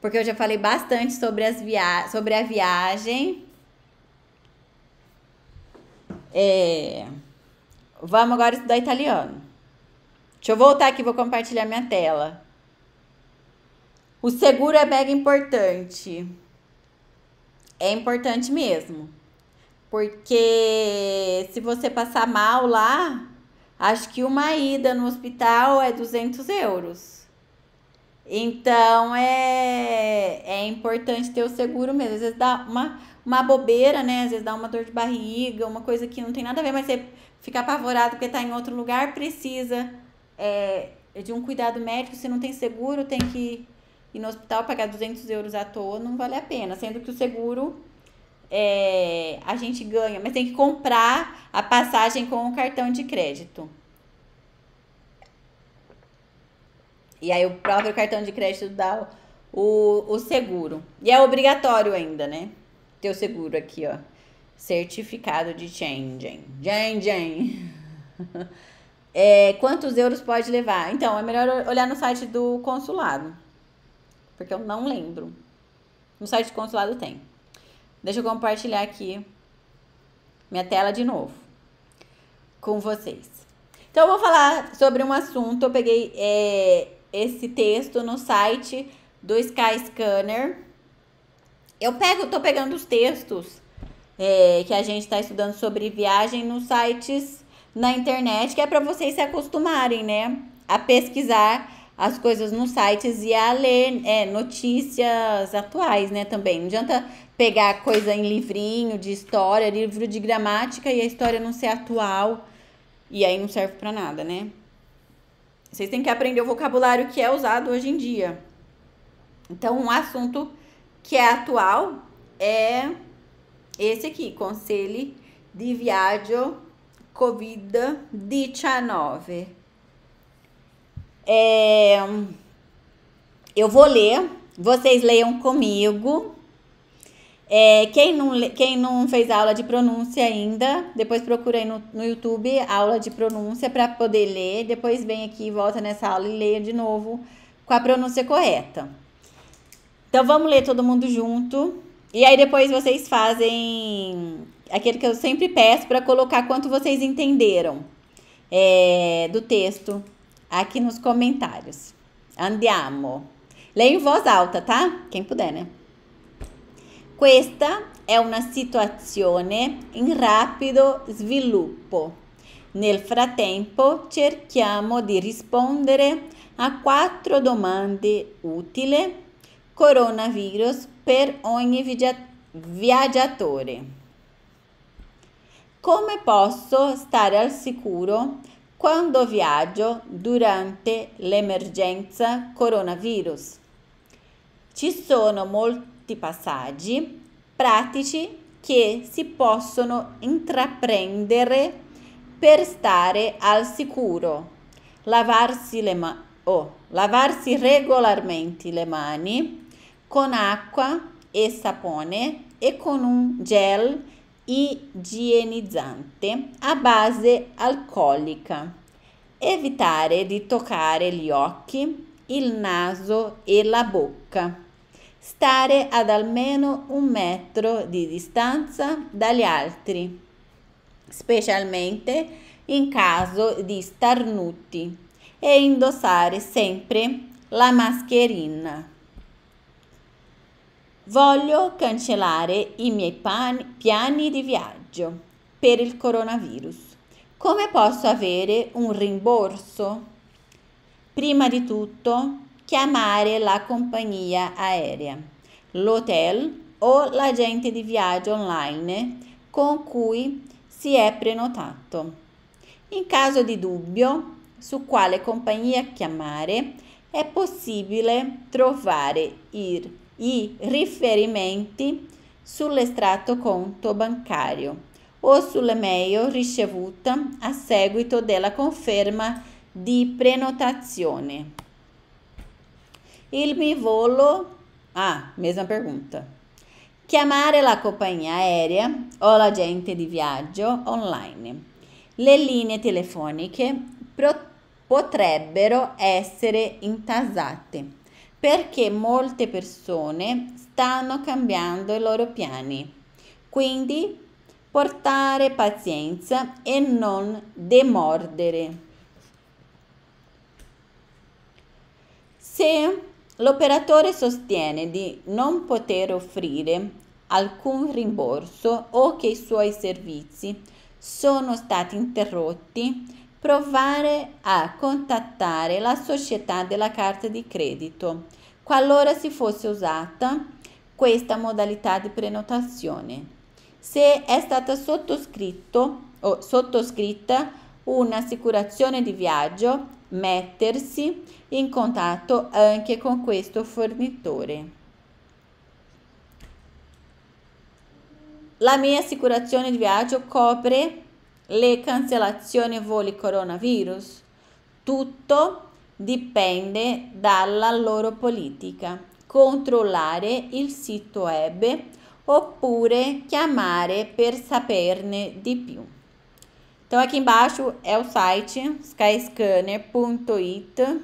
porque eu já falei bastante sobre, as via sobre a viagem. É... Vamos agora estudar italiano. Deixa eu voltar aqui, vou compartilhar minha tela. O seguro é mega importante. É importante mesmo. Porque se você passar mal lá, acho que uma ida no hospital é 200 euros. Então é, é importante ter o seguro mesmo. Às vezes dá uma, uma bobeira, né? Às vezes dá uma dor de barriga, uma coisa que não tem nada a ver, mas você fica apavorado porque está em outro lugar, precisa é, de um cuidado médico. Se não tem seguro, tem que ir no hospital pagar 200 euros à toa, não vale a pena. Sendo que o seguro é, a gente ganha, mas tem que comprar a passagem com o cartão de crédito. E aí o próprio cartão de crédito dá o, o seguro. E é obrigatório ainda, né? teu seguro aqui, ó. Certificado de changing. Changing. É, quantos euros pode levar? Então, é melhor olhar no site do consulado. Porque eu não lembro. No site do consulado tem. Deixa eu compartilhar aqui minha tela de novo com vocês. Então, eu vou falar sobre um assunto. Eu peguei é, esse texto no site do Sky Scanner. Eu pego, tô pegando os textos é, que a gente está estudando sobre viagem nos sites na internet, que é para vocês se acostumarem, né? A pesquisar as coisas nos sites e a ler é, notícias atuais, né? Também. Não adianta pegar coisa em livrinho de história, livro de gramática e a história não ser atual e aí não serve para nada, né? Vocês têm que aprender o vocabulário que é usado hoje em dia. Então, um assunto que é atual, é esse aqui, Conselho de Viagem Covid-19. É, eu vou ler, vocês leiam comigo. É, quem, não, quem não fez aula de pronúncia ainda, depois procura aí no, no YouTube aula de pronúncia para poder ler. Depois vem aqui, volta nessa aula e leia de novo com a pronúncia correta. Então vamos ler todo mundo junto. E aí depois vocês fazem aquele que eu sempre peço para colocar quanto vocês entenderam é, do texto aqui nos comentários. Andiamo. Leia em voz alta, tá? Quem puder, né? Questa è una situazione in rapido sviluppo. Nel frattempo cerchiamo di rispondere a quattro domande utili coronavirus per ogni viaggiatore. Come posso stare al sicuro quando viaggio durante l'emergenza coronavirus? Ci sono molti passaggi pratici che si possono intraprendere per stare al sicuro. Lavarsi, le ma- oh, lavarsi regolarmente le mani, con acqua e sapone e con un gel igienizzante a base alcolica. Evitare di toccare gli occhi, il naso e la bocca. Stare ad almeno un metro di distanza dagli altri, specialmente in caso di starnuti, e indossare sempre la mascherina. Voglio cancellare i miei pan- piani di viaggio per il coronavirus. Come posso avere un rimborso? Prima di tutto, chiamare la compagnia aerea, l'hotel o l'agente di viaggio online con cui si è prenotato. In caso di dubbio su quale compagnia chiamare, è possibile trovare il i riferimenti sull'estratto conto bancario o sull'email ricevuta a seguito della conferma di prenotazione. Il mio volo... Ah, mesma pergunta. Chiamare la compagnia aerea o l'agente di viaggio online. Le linee telefoniche potrebbero essere intasate perché molte persone stanno cambiando i loro piani. Quindi portare pazienza e non demordere. Se l'operatore sostiene di non poter offrire alcun rimborso o che i suoi servizi sono stati interrotti, provare a contattare la società della carta di credito qualora si fosse usata questa modalità di prenotazione. Se è stata sottoscritto o sottoscritta un'assicurazione di viaggio, mettersi in contatto anche con questo fornitore. La mia assicurazione di viaggio copre le cancellazioni voli coronavirus. Tutto dipende dalla loro politica. Controllare il sito web oppure chiamare per saperne di più. Então aqui embaixo é o site skyscanner.it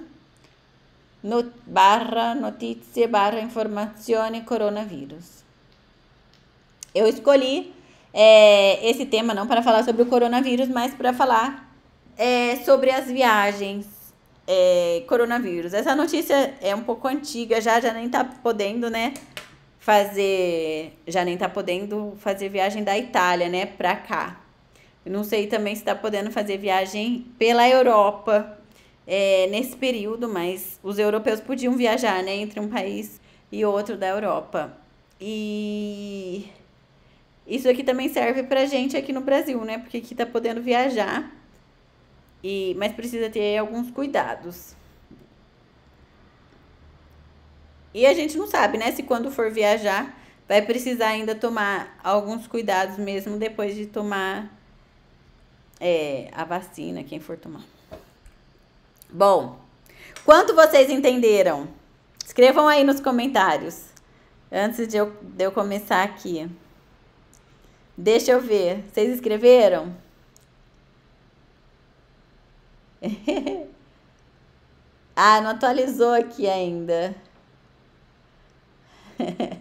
not, barra notícia barra informazione coronavírus. Eu escolhi é, esse tema, não para falar sobre o coronavírus, mas para falar é, sobre as viagens é, coronavírus. Essa notícia é um pouco antiga, já, já nem tá podendo, né? Fazer. Já nem tá podendo fazer viagem da Itália, né? para cá. não sei também se tá podendo fazer viagem pela Europa é, nesse período, mas os europeus podiam viajar, né? Entre um país e outro da Europa. E isso aqui também serve pra gente aqui no Brasil, né? Porque aqui tá podendo viajar, e mas precisa ter alguns cuidados. E a gente não sabe, né, se quando for viajar vai precisar ainda tomar alguns cuidados mesmo depois de tomar é, a vacina, quem for tomar. Bom, quanto vocês entenderam? Escrevam aí nos comentários, antes de eu, de eu começar aqui. Deixa eu ver. Vocês escreveram? ah, não atualizou aqui ainda.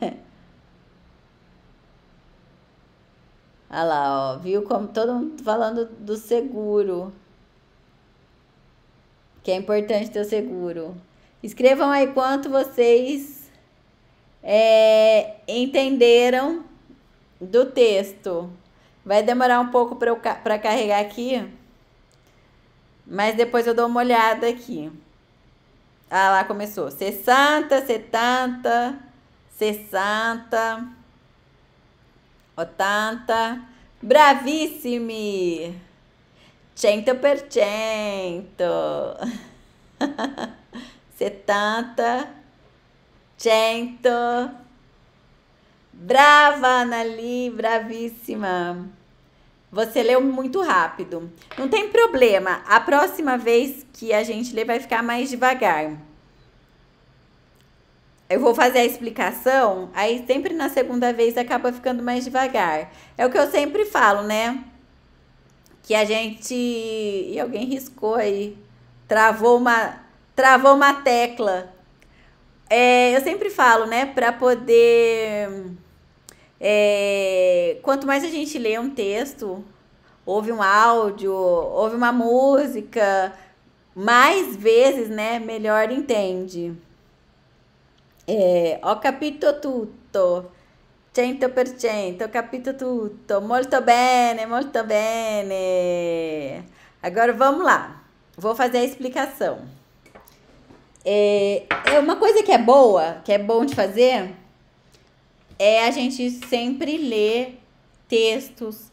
Olha lá, ó. Viu como todo mundo falando do seguro. Que é importante ter o seguro. Escrevam aí quanto vocês é, entenderam do texto. Vai demorar um pouco para carregar aqui, mas depois eu dou uma olhada aqui. Ah, lá começou. 60, 70, 60, 80. Bravissimi! 100%. 70, 100. Brava, Anali, bravíssima. Você leu muito rápido. Não tem problema. A próxima vez que a gente ler vai ficar mais devagar. Eu vou fazer a explicação, aí sempre na segunda vez acaba ficando mais devagar. É o que eu sempre falo, né? Que a gente. E alguém riscou aí. Travou uma, travou uma tecla. É, eu sempre falo, né? Para poder é, quanto mais a gente lê um texto, ouve um áudio, ouve uma música, mais vezes, né, melhor entende. É, ho capito tutto, 100%, ho capito tutto, molto bene, molto bene. Agora vamos lá, vou fazer a explicação. É, é uma coisa que é boa, que é bom de fazer, é a gente sempre ler textos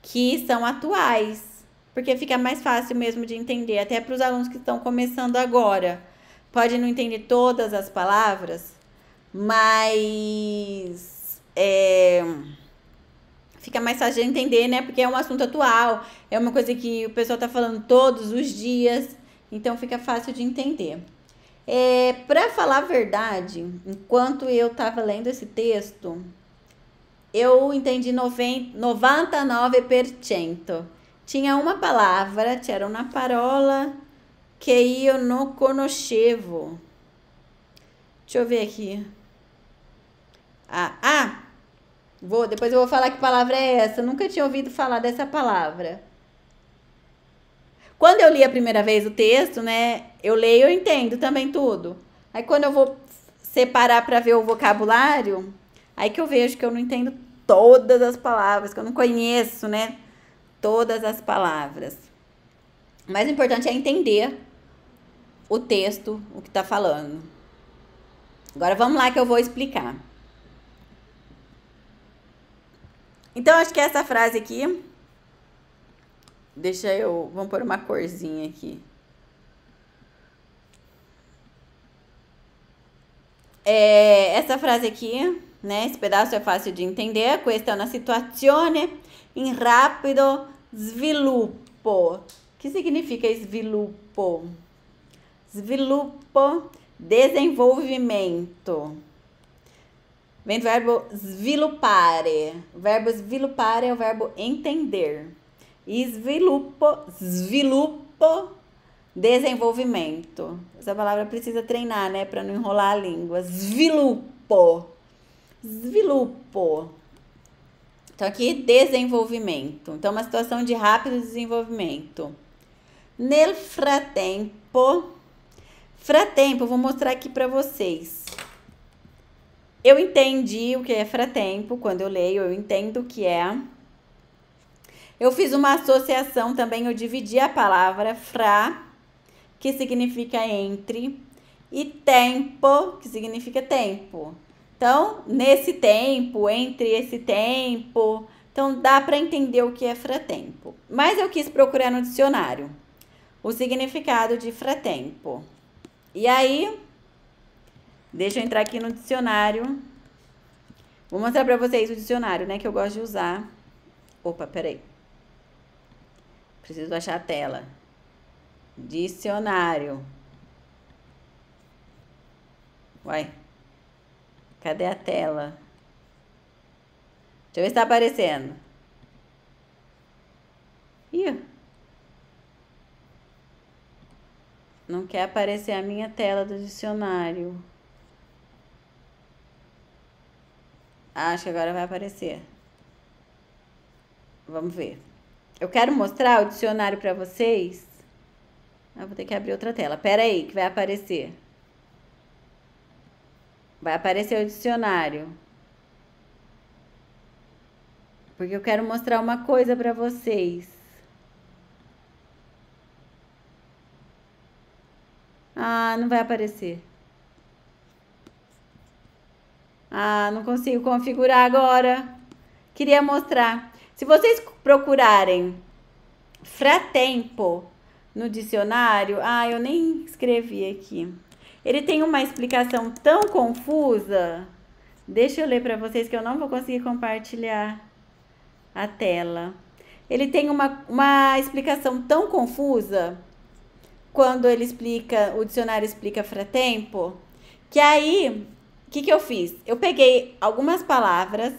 que são atuais, porque fica mais fácil mesmo de entender, até para os alunos que estão começando agora. Pode não entender todas as palavras, mas é, fica mais fácil de entender, né? Porque é um assunto atual, é uma coisa que o pessoal está falando todos os dias, então fica fácil de entender. É, para falar a verdade, enquanto eu estava lendo esse texto, eu entendi 99%. Tinha uma palavra, tinha uma parola que eu não conoscevo. Deixa eu ver aqui. Ah, ah, vou, depois eu vou falar que palavra é essa. Eu nunca tinha ouvido falar dessa palavra. Quando eu li a primeira vez o texto, né, eu leio, eu entendo também tudo. Aí quando eu vou separar para ver o vocabulário, aí que eu vejo que eu não entendo todas as palavras, que eu não conheço, né, todas as palavras. O mais importante é entender o texto, o que está falando. Agora vamos lá que eu vou explicar. Então, acho que essa frase aqui Deixa eu. Vamos pôr uma corzinha aqui. É, essa frase aqui, né? Esse pedaço é fácil de entender. questão é uma em rápido rapido sviluppo. que significa sviluppo? Sviluppo, desenvolvimento. Vem do verbo sviluppare. O verbo sviluppare é o verbo entender. Svilupo, svilupo desenvolvimento. Essa palavra precisa treinar, né, para não enrolar a língua. Svilupo. Svilupo. Então, aqui, desenvolvimento. Então, uma situação de rápido desenvolvimento. Nel fratempo. Fratempo, vou mostrar aqui para vocês. Eu entendi o que é fratempo. Quando eu leio, eu entendo o que é. Eu fiz uma associação também, eu dividi a palavra fra, que significa entre, e tempo, que significa tempo. Então, nesse tempo, entre esse tempo, então dá para entender o que é fratempo. Mas eu quis procurar no dicionário o significado de fratempo. E aí, deixa eu entrar aqui no dicionário. Vou mostrar para vocês o dicionário, né, que eu gosto de usar. Opa, peraí. Preciso achar a tela. Dicionário. Uai. Cadê a tela? Deixa eu ver se tá aparecendo. Ih. Não quer aparecer a minha tela do dicionário. Acho que agora vai aparecer. Vamos ver. Eu quero mostrar o dicionário para vocês. Ah, vou ter que abrir outra tela. Pera aí, que vai aparecer. Vai aparecer o dicionário. Porque eu quero mostrar uma coisa para vocês. Ah, não vai aparecer. Ah, não consigo configurar agora. Queria mostrar. Se vocês procurarem fratempo no dicionário, ah, eu nem escrevi aqui. Ele tem uma explicação tão confusa. Deixa eu ler para vocês que eu não vou conseguir compartilhar a tela. Ele tem uma, uma explicação tão confusa quando ele explica, o dicionário explica fratempo, que aí, o que, que eu fiz? Eu peguei algumas palavras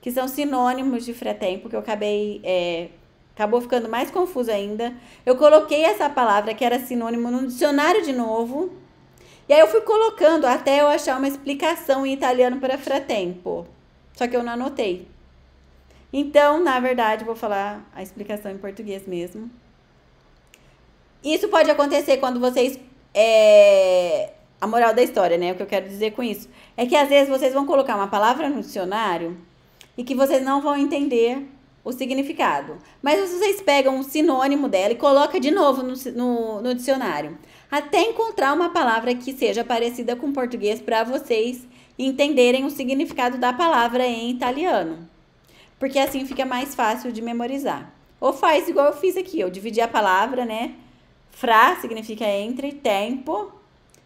que são sinônimos de fretempo, que eu acabei. É, acabou ficando mais confuso ainda. Eu coloquei essa palavra que era sinônimo no dicionário de novo. E aí eu fui colocando até eu achar uma explicação em italiano para fretempo, Só que eu não anotei. Então, na verdade, vou falar a explicação em português mesmo. Isso pode acontecer quando vocês. É, a moral da história, né? O que eu quero dizer com isso é que às vezes vocês vão colocar uma palavra no dicionário e que vocês não vão entender o significado. Mas vocês pegam o sinônimo dela e colocam de novo no, no, no dicionário. Até encontrar uma palavra que seja parecida com português para vocês entenderem o significado da palavra em italiano. Porque assim fica mais fácil de memorizar. Ou faz igual eu fiz aqui, eu dividi a palavra, né? Fra significa entre, tempo,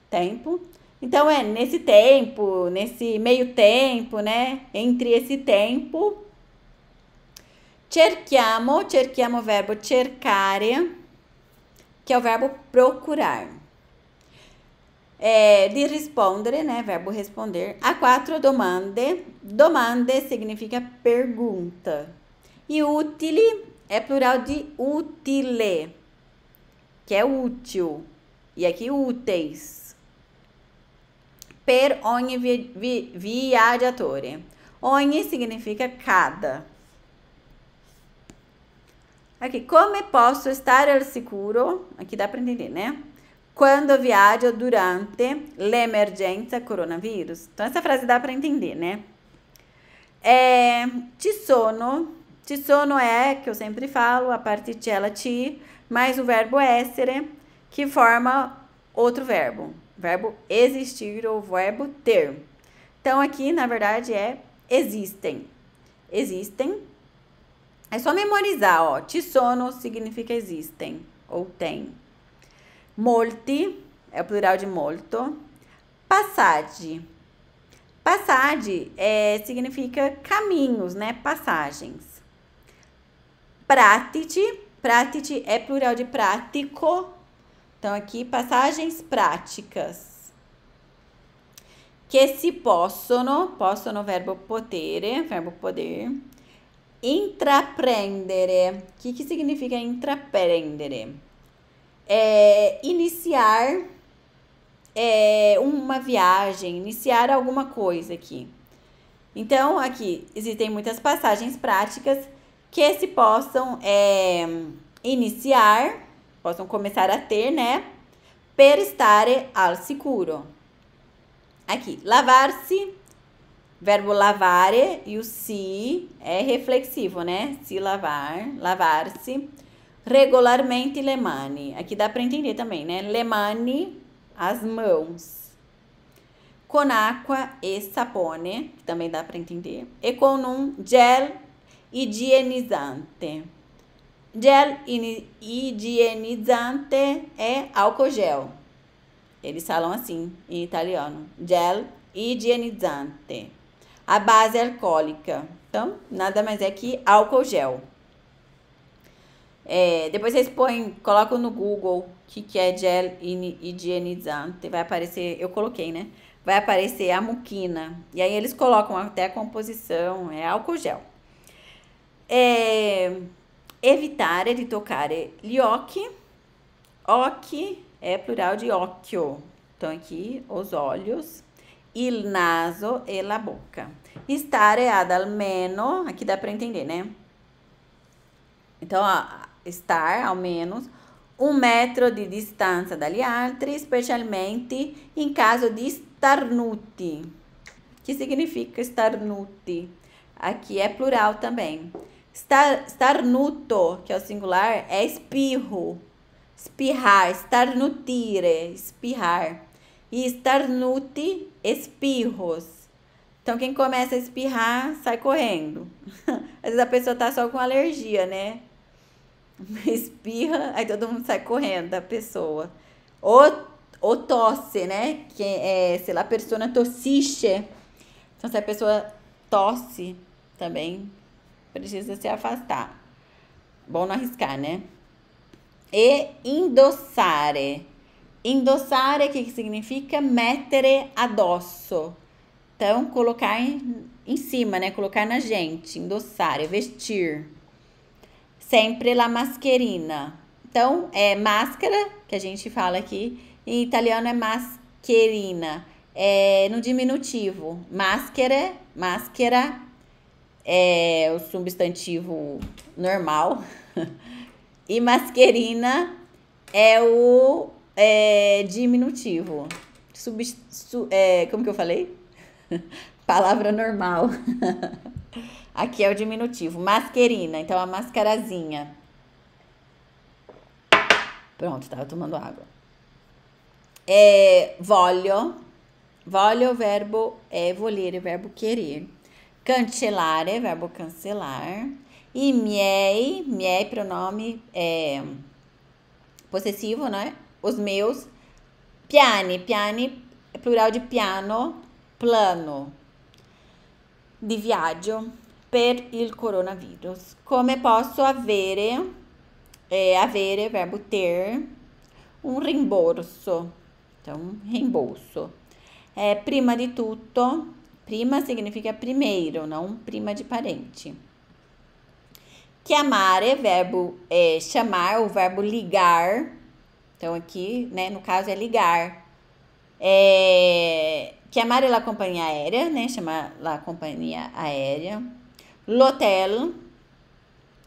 tempo. Então é nesse tempo, nesse meio tempo, né? Entre esse tempo, cerchiamo, cerchiamo o verbo cercare, que é o verbo procurar. É, de responder, né? Verbo responder. A quatro domande. Domande significa pergunta. E utile é plural de utile, que é útil. E aqui úteis per ogni vi, vi, viaggiatore. Ogni significa cada. Aqui, como posso estar al sicuro? Aqui dá para entender, né? Quando viajo durante l'emergenza coronavírus. Então, essa frase dá para entender, né? É, ci sono. Ci sono é, que eu sempre falo, a particella ti, mais o verbo essere, que forma outro verbo. Verbo existir ou verbo ter. Então, aqui, na verdade, é existem. Existem. É só memorizar, ó. Tissono significa existem ou tem. Molti é o plural de molto. Passage. Passage é, significa caminhos, né? Passagens. Pratici. Pratici é plural de prático então, aqui, passagens práticas. Que se possono, possono verbo potere, verbo poder. Intraprendere. O que, que significa intraprendere? É iniciar é, uma viagem, iniciar alguma coisa aqui. Então, aqui existem muitas passagens práticas que se possam é, iniciar possam começar a ter, né? Per stare al sicuro. Aqui, lavar-se, verbo lavare e o si é reflexivo, né? Se lavar, lavar-se regularmente le mani. Aqui dá para entender também, né? Le mani, as mãos. Con acqua e sapone, também dá para entender. E com um gel higienizante. Gel higienizante é álcool gel. Eles falam assim em italiano. Gel higienizante. A base é alcoólica. Então, nada mais é que álcool gel. É, depois vocês põem, colocam no Google o que, que é gel higienizante. Vai aparecer, eu coloquei, né? Vai aparecer a muquina. E aí eles colocam até a composição, é álcool gel. É, evitare di toccare gli occhi. Occhi é plural de occhio. Então, aqui, os olhos. Il naso e la bocca. Stare é ad almeno. Aqui dá para entender, né? Então, ó, estar ao menos um metro de distância dagli altri, especialmente em caso de starnuti. Que significa starnuti? Aqui é plural também. Estar, starnuto, que é o singular, é espirro. Espirrar, starnutire, espirrar. E starnute, espirros. Então, quem começa a espirrar, sai correndo. Às vezes a pessoa tá só com alergia, né? Espirra, aí todo mundo sai correndo da pessoa. Ou, ou tosse, né? Que é, sei lá, persona tossiche. Então, se a pessoa tosse também, precisa se afastar. Bom não arriscar, né? E indossare. Indossare, que significa mettere addosso. Então, colocar em, em cima, né? Colocar na gente, indossare, é vestir. Sempre la mascherina. Então, é máscara, que a gente fala aqui. Em italiano é mascherina. É no diminutivo. Maschere, maschera é o substantivo normal. e masquerina é o é, diminutivo. Sub, su, é, como que eu falei? Palavra normal. Aqui é o diminutivo. Masquerina, então a mascarazinha. Pronto, tava tomando água. É, voglio. Voglio, é verbo é, é o verbo querer. Cancelare, é verbo cancelar. E miei, miei, pronome é, possessivo, né? Os meus. Piani, piani, é plural de piano, plano. Di viaggio per il coronavirus. Come posso avere, é, avere, é verbo ter, um reembolso. Então, reembolso. É, prima di tutto, Prima significa primeiro, não prima de parente. é verbo é, chamar, o verbo ligar. Então, aqui, né, no caso, é ligar. É, chiamare la companhia aérea, né, chamar la companhia aérea. L'hotel,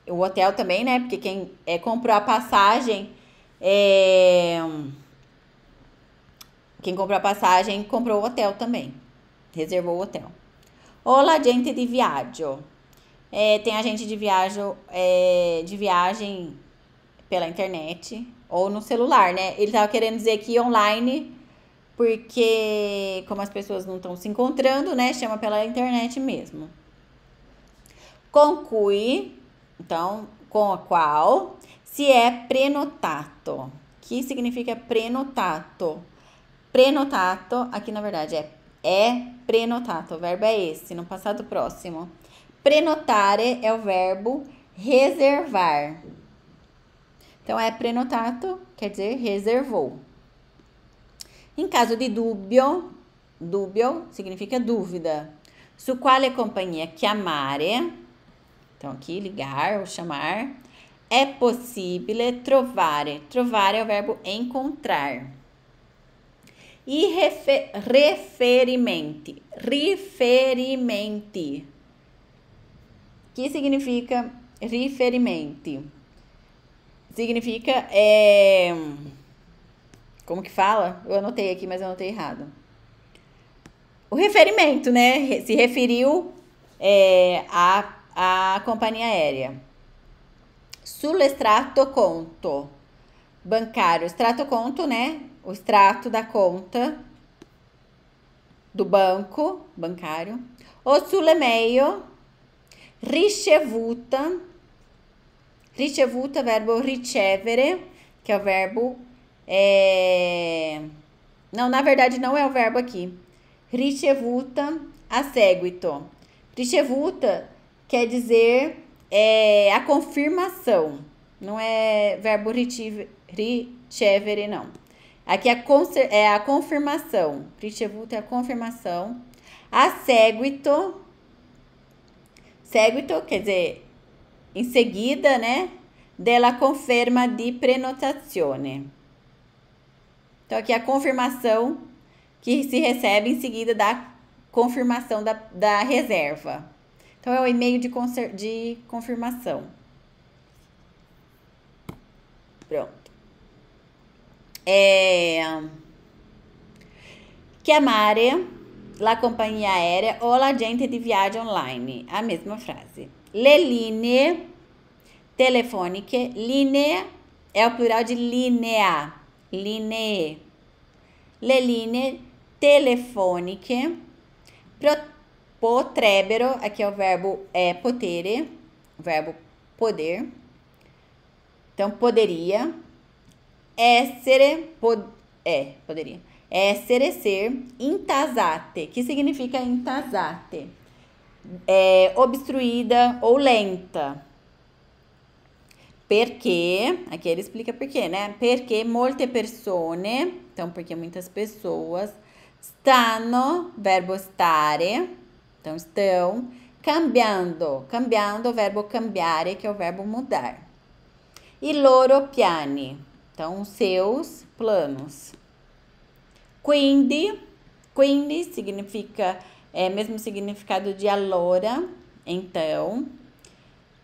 o hotel também, né, porque quem é, comprou a passagem, é, quem comprou a passagem, comprou o hotel também reservou o hotel. Olá, gente de viagem. É, tem agente de viagem, é, de viagem pela internet ou no celular, né? Ele estava querendo dizer que online, porque como as pessoas não estão se encontrando, né? Chama pela internet mesmo. Com então, com a qual, se é prenotato. Que significa prenotato? Prenotato, aqui na verdade é é prenotato. O verbo é esse, no passado próximo. Prenotare é o verbo reservar. Então, é prenotato, quer dizer reservou. Em caso de dúvio, dúvio significa dúvida. Su quale companhia chiamare, então aqui ligar ou chamar, é possível trovare. Trovare é o verbo encontrar e refer, referimente. Referimente. Que significa referimente? Significa é como que fala? Eu anotei aqui, mas eu anotei errado. O referimento, né? Se referiu é, à, à companhia aérea. Sul extrato conto bancário. Extrato conto, né? o extrato da conta do banco bancário, o sulemeio ricevuta, ricevuta, verbo ricevere, que é o verbo, é... não, na verdade não é o verbo aqui, ricevuta a seguito. Ricevuta quer dizer é, a confirmação, não é verbo ricevere, não. Aqui é a é a confirmação. Prityavuta é a confirmação. A seguito. Seguito, quer dizer, em seguida, né? Dela conferma di prenotazione. Então, aqui é a confirmação que se recebe em seguida da confirmação da, da reserva. Então, é o e-mail de, de confirmação. Pronto é, chiamare la companhia aérea ou gente di viaggio online, a mesma frase. Le linee telefôniche, linee é o plural de linea, linee. Le linee telefoniche potrebbero, aqui é o verbo é potere, verbo poder. Então poderia essere, é pod, é, poderia, essere, é ser, intasate, que significa intasate, é, obstruída ou lenta. porque aqui ele explica quê, né? porque molte persone, então porque muitas pessoas, stanno, verbo stare, então estão, cambiando, cambiando, o verbo cambiare, que é o verbo mudar. E loro piani, então, seus planos. Quindi, quindi significa, é mesmo significado de alora. então.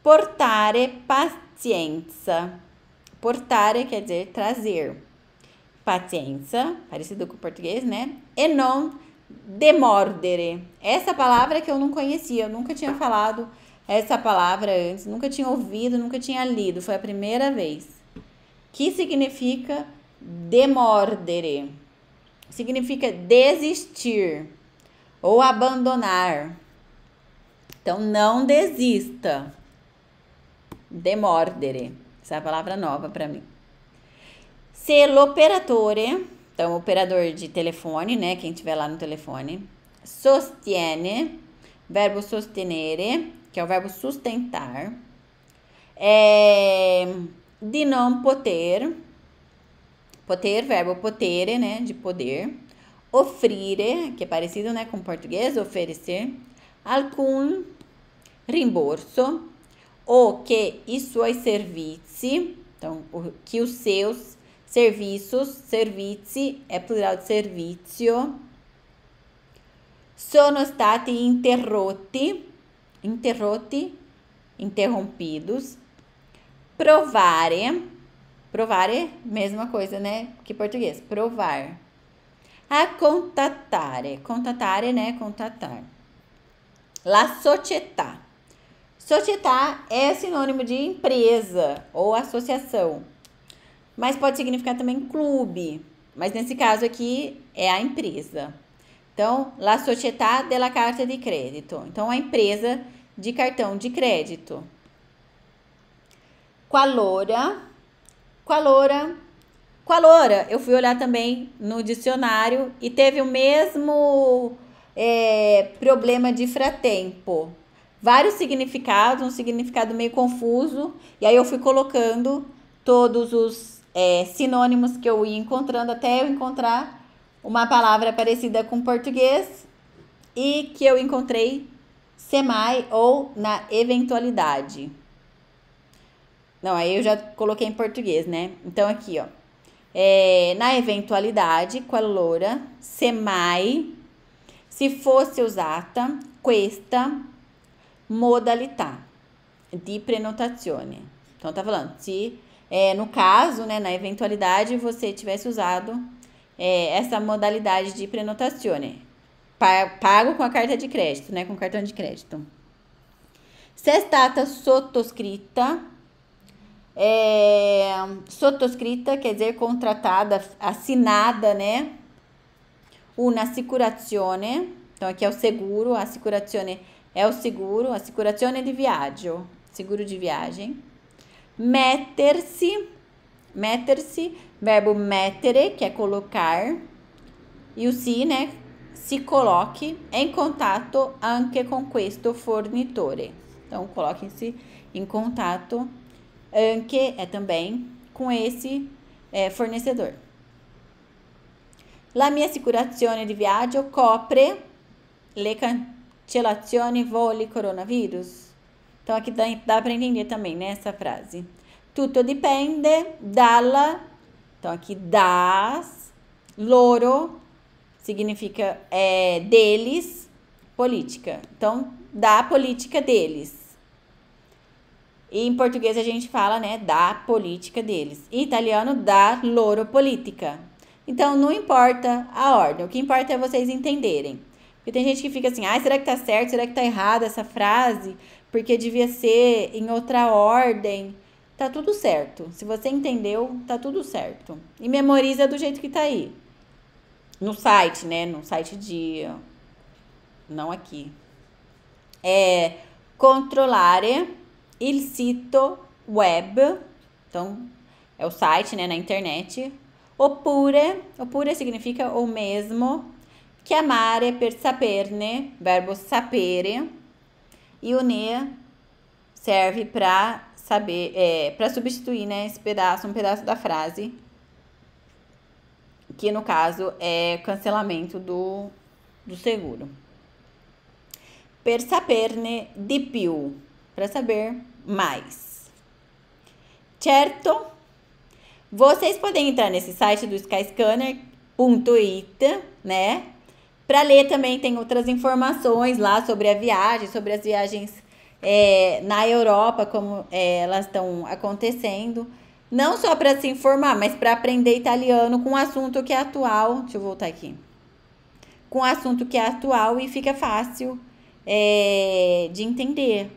Portare paciência. Portare quer dizer trazer. Paciência, parecido com o português, né? E non demordere. Essa palavra que eu não conhecia, eu nunca tinha falado essa palavra antes, nunca tinha ouvido, nunca tinha lido, foi a primeira vez que significa demordere. Significa desistir ou abandonar. Então não desista. Demordere. Essa é a palavra nova para mim. Se l'operatore, então operador de telefone, né, quem tiver lá no telefone, sostiene, verbo sostenere, que é o verbo sustentar. É de não poder, poter, verbo potere, né, de poder, offrire, que é parecido, né, com português, oferecer, algum reembolso, ou que i suoi servizi, então, o, que os seus serviços, servizi é plural de servizio, sono stati interrotti, interrotti, interrompidos, provare. Provare, mesma coisa, né? Que português, provar. A contatare. Contatare, né? Contatar. La società. Società é sinônimo de empresa ou associação. Mas pode significar também clube. Mas nesse caso aqui é a empresa. Então, la società della carta de crédito. Então, a empresa de cartão de crédito qualora, qualora, qualora. Eu fui olhar também no dicionário e teve o mesmo é, problema de fratempo. Vários significados, um significado meio confuso, e aí eu fui colocando todos os é, sinônimos que eu ia encontrando até eu encontrar uma palavra parecida com português e que eu encontrei semai ou na eventualidade. Não, aí eu já coloquei em português, né? Então, aqui, ó. É, na eventualidade, qualora, se Semai, se fosse usata, questa modalità di prenotazione. Então, tá falando, se é, no caso, né, na eventualidade, você tivesse usado é, essa modalidade de prenotazione, pago com a carta de crédito, né, com cartão de crédito. Se é stata sottoscritta é, sottoscritta, quer dizer contratada, assinada, né? Una assicurazione, então aqui é o seguro, a assicurazione é o seguro, a assicurazione di viaggio, seguro de viagem. meter se meter se verbo mettere, que é colocar, e o si, né? Se coloque em contato anche com questo fornitore. Então, coloquem-se em contato Anke é também com esse é, fornecedor. La mia assicurazione di viaggio copre le cancellazioni voli coronavírus. Então aqui dá, dá para entender também nessa né, frase. Tutto dipende dalla. Então aqui das loro significa é, deles política. Então da política deles. E em português a gente fala, né, da política deles. Em italiano, da loro política. Então, não importa a ordem, o que importa é vocês entenderem. Porque tem gente que fica assim, ah, será que tá certo? Será que tá errada essa frase? Porque devia ser em outra ordem. Tá tudo certo. Se você entendeu, tá tudo certo. E memoriza do jeito que tá aí. No site, né? No site de. Não aqui. É. Controlare il sito web, então é o site, né, na internet. Oppure, oppure significa o mesmo. Chiamare per saperne, verbo sapere. E o ne serve para saber, é, para substituir, né, esse pedaço, um pedaço da frase que no caso é cancelamento do, do seguro. Per saperne di più, para saber mais. Certo? Vocês podem entrar nesse site do skyscanner.it, né? Para ler também tem outras informações lá sobre a viagem, sobre as viagens é, na Europa, como é, elas estão acontecendo. Não só para se informar, mas para aprender italiano com um assunto que é atual. Deixa eu voltar aqui. Com um assunto que é atual e fica fácil é, de entender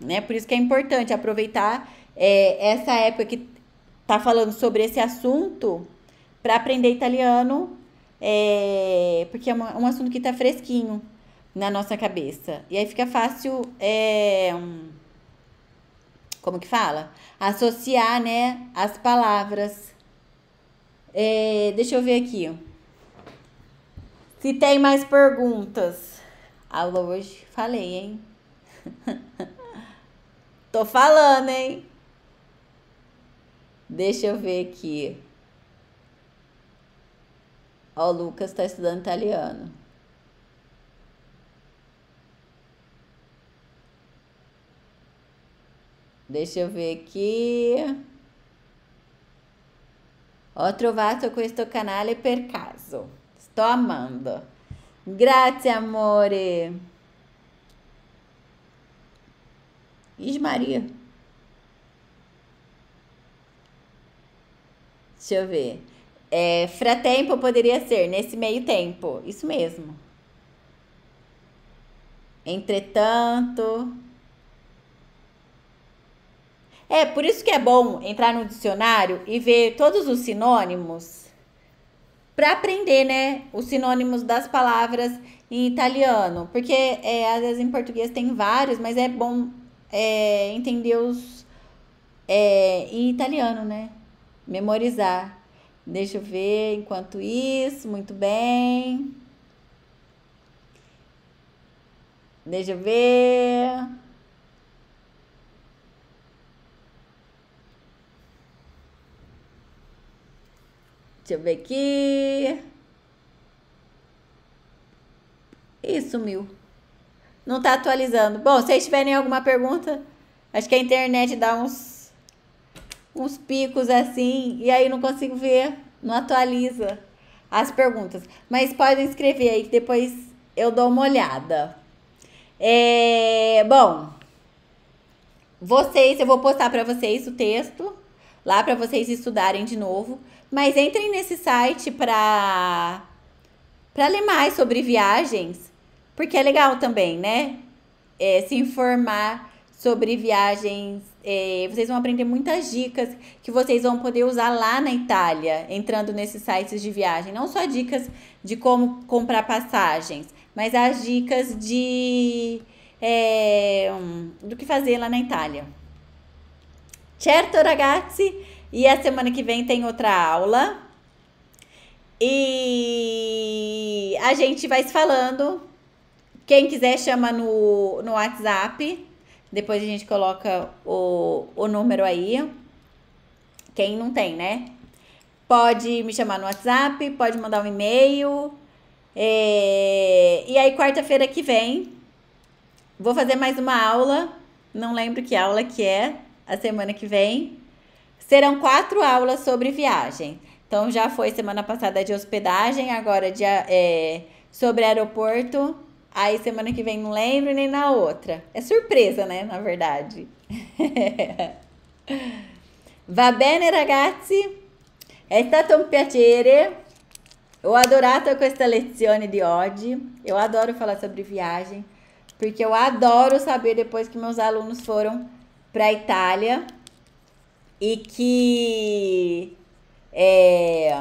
né? Por isso que é importante aproveitar é, essa época que tá falando sobre esse assunto para aprender italiano, é, porque é um assunto que tá fresquinho na nossa cabeça. E aí fica fácil, é, hum, como que fala? Associar, né, as palavras. É, deixa eu ver aqui. Se tem mais perguntas. Alô, hoje falei, hein? Tô falando, hein? Deixa eu ver aqui. Ó, o Lucas tá estudando italiano. Deixa eu ver aqui. Ho trovato questo canale per caso. Sto amando. Grazie, amore. Ismaria. Deixa eu ver. É, fratempo poderia ser nesse meio tempo. Isso mesmo. Entretanto. É, por isso que é bom entrar no dicionário e ver todos os sinônimos para aprender, né? Os sinônimos das palavras em italiano. Porque é, às vezes em português tem vários, mas é bom é, entender os é, em italiano, né? Memorizar. Deixa eu ver enquanto isso, muito bem. Deixa eu ver. Deixa eu ver aqui. E sumiu não tá atualizando. Bom, se vocês tiverem alguma pergunta, acho que a internet dá uns, uns picos assim, e aí não consigo ver, não atualiza as perguntas. Mas podem escrever aí que depois eu dou uma olhada. É, bom, vocês, eu vou postar para vocês o texto lá para vocês estudarem de novo, mas entrem nesse site para para ler mais sobre viagens porque é legal também, né? É, se informar sobre viagens. É, vocês vão aprender muitas dicas que vocês vão poder usar lá na Itália, entrando nesses sites de viagem. Não só dicas de como comprar passagens, mas as dicas de é, hum, do que fazer lá na Itália. Certo, ragazzi? E a semana que vem tem outra aula. E a gente vai se falando quem quiser chama no, no WhatsApp. Depois a gente coloca o, o número aí. Quem não tem, né? Pode me chamar no WhatsApp, pode mandar um e-mail. É... E aí, quarta-feira que vem, vou fazer mais uma aula. Não lembro que aula que é a semana que vem. Serão quatro aulas sobre viagem. Então, já foi semana passada de hospedagem, agora de, é, sobre aeroporto Aí semana que vem não lembro nem na outra. É surpresa, né? Na verdade. Va bene, ragazzi. È stato un piacere. Ho adorato questa lezione di oggi. Eu adoro falar sobre viagem, porque eu adoro saber depois que meus alunos foram para a Itália e que é,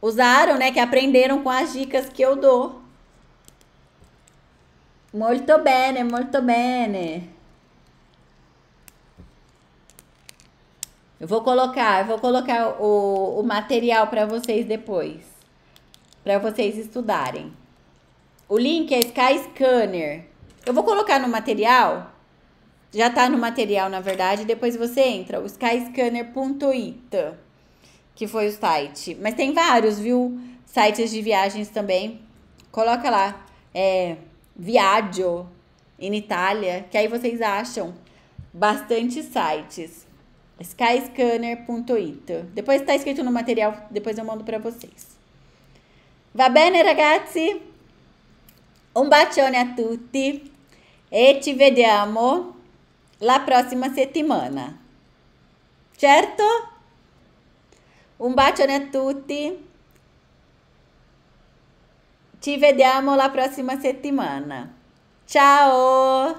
usaram, né, que aprenderam com as dicas que eu dou Molto bene, molto bene. Eu vou colocar, eu vou colocar o, o material para vocês depois, para vocês estudarem. O link é Sky Scanner. Eu vou colocar no material. Já tá no material, na verdade. Depois você entra, o skyscanner.ita, que foi o site. Mas tem vários, viu? Sites de viagens também. Coloca lá. É, Viaggio, em Itália, que aí vocês acham bastante sites. skyscanner.it. Depois está escrito no material, depois eu mando para vocês. Va bene ragazzi? Um bacione a tutti e ci vediamo la prossima settimana. Certo? Um bacione a tutti. Ci vediamo la prossima settimana. Ciao!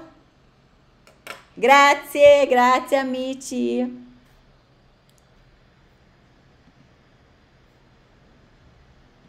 Grazie, grazie amici.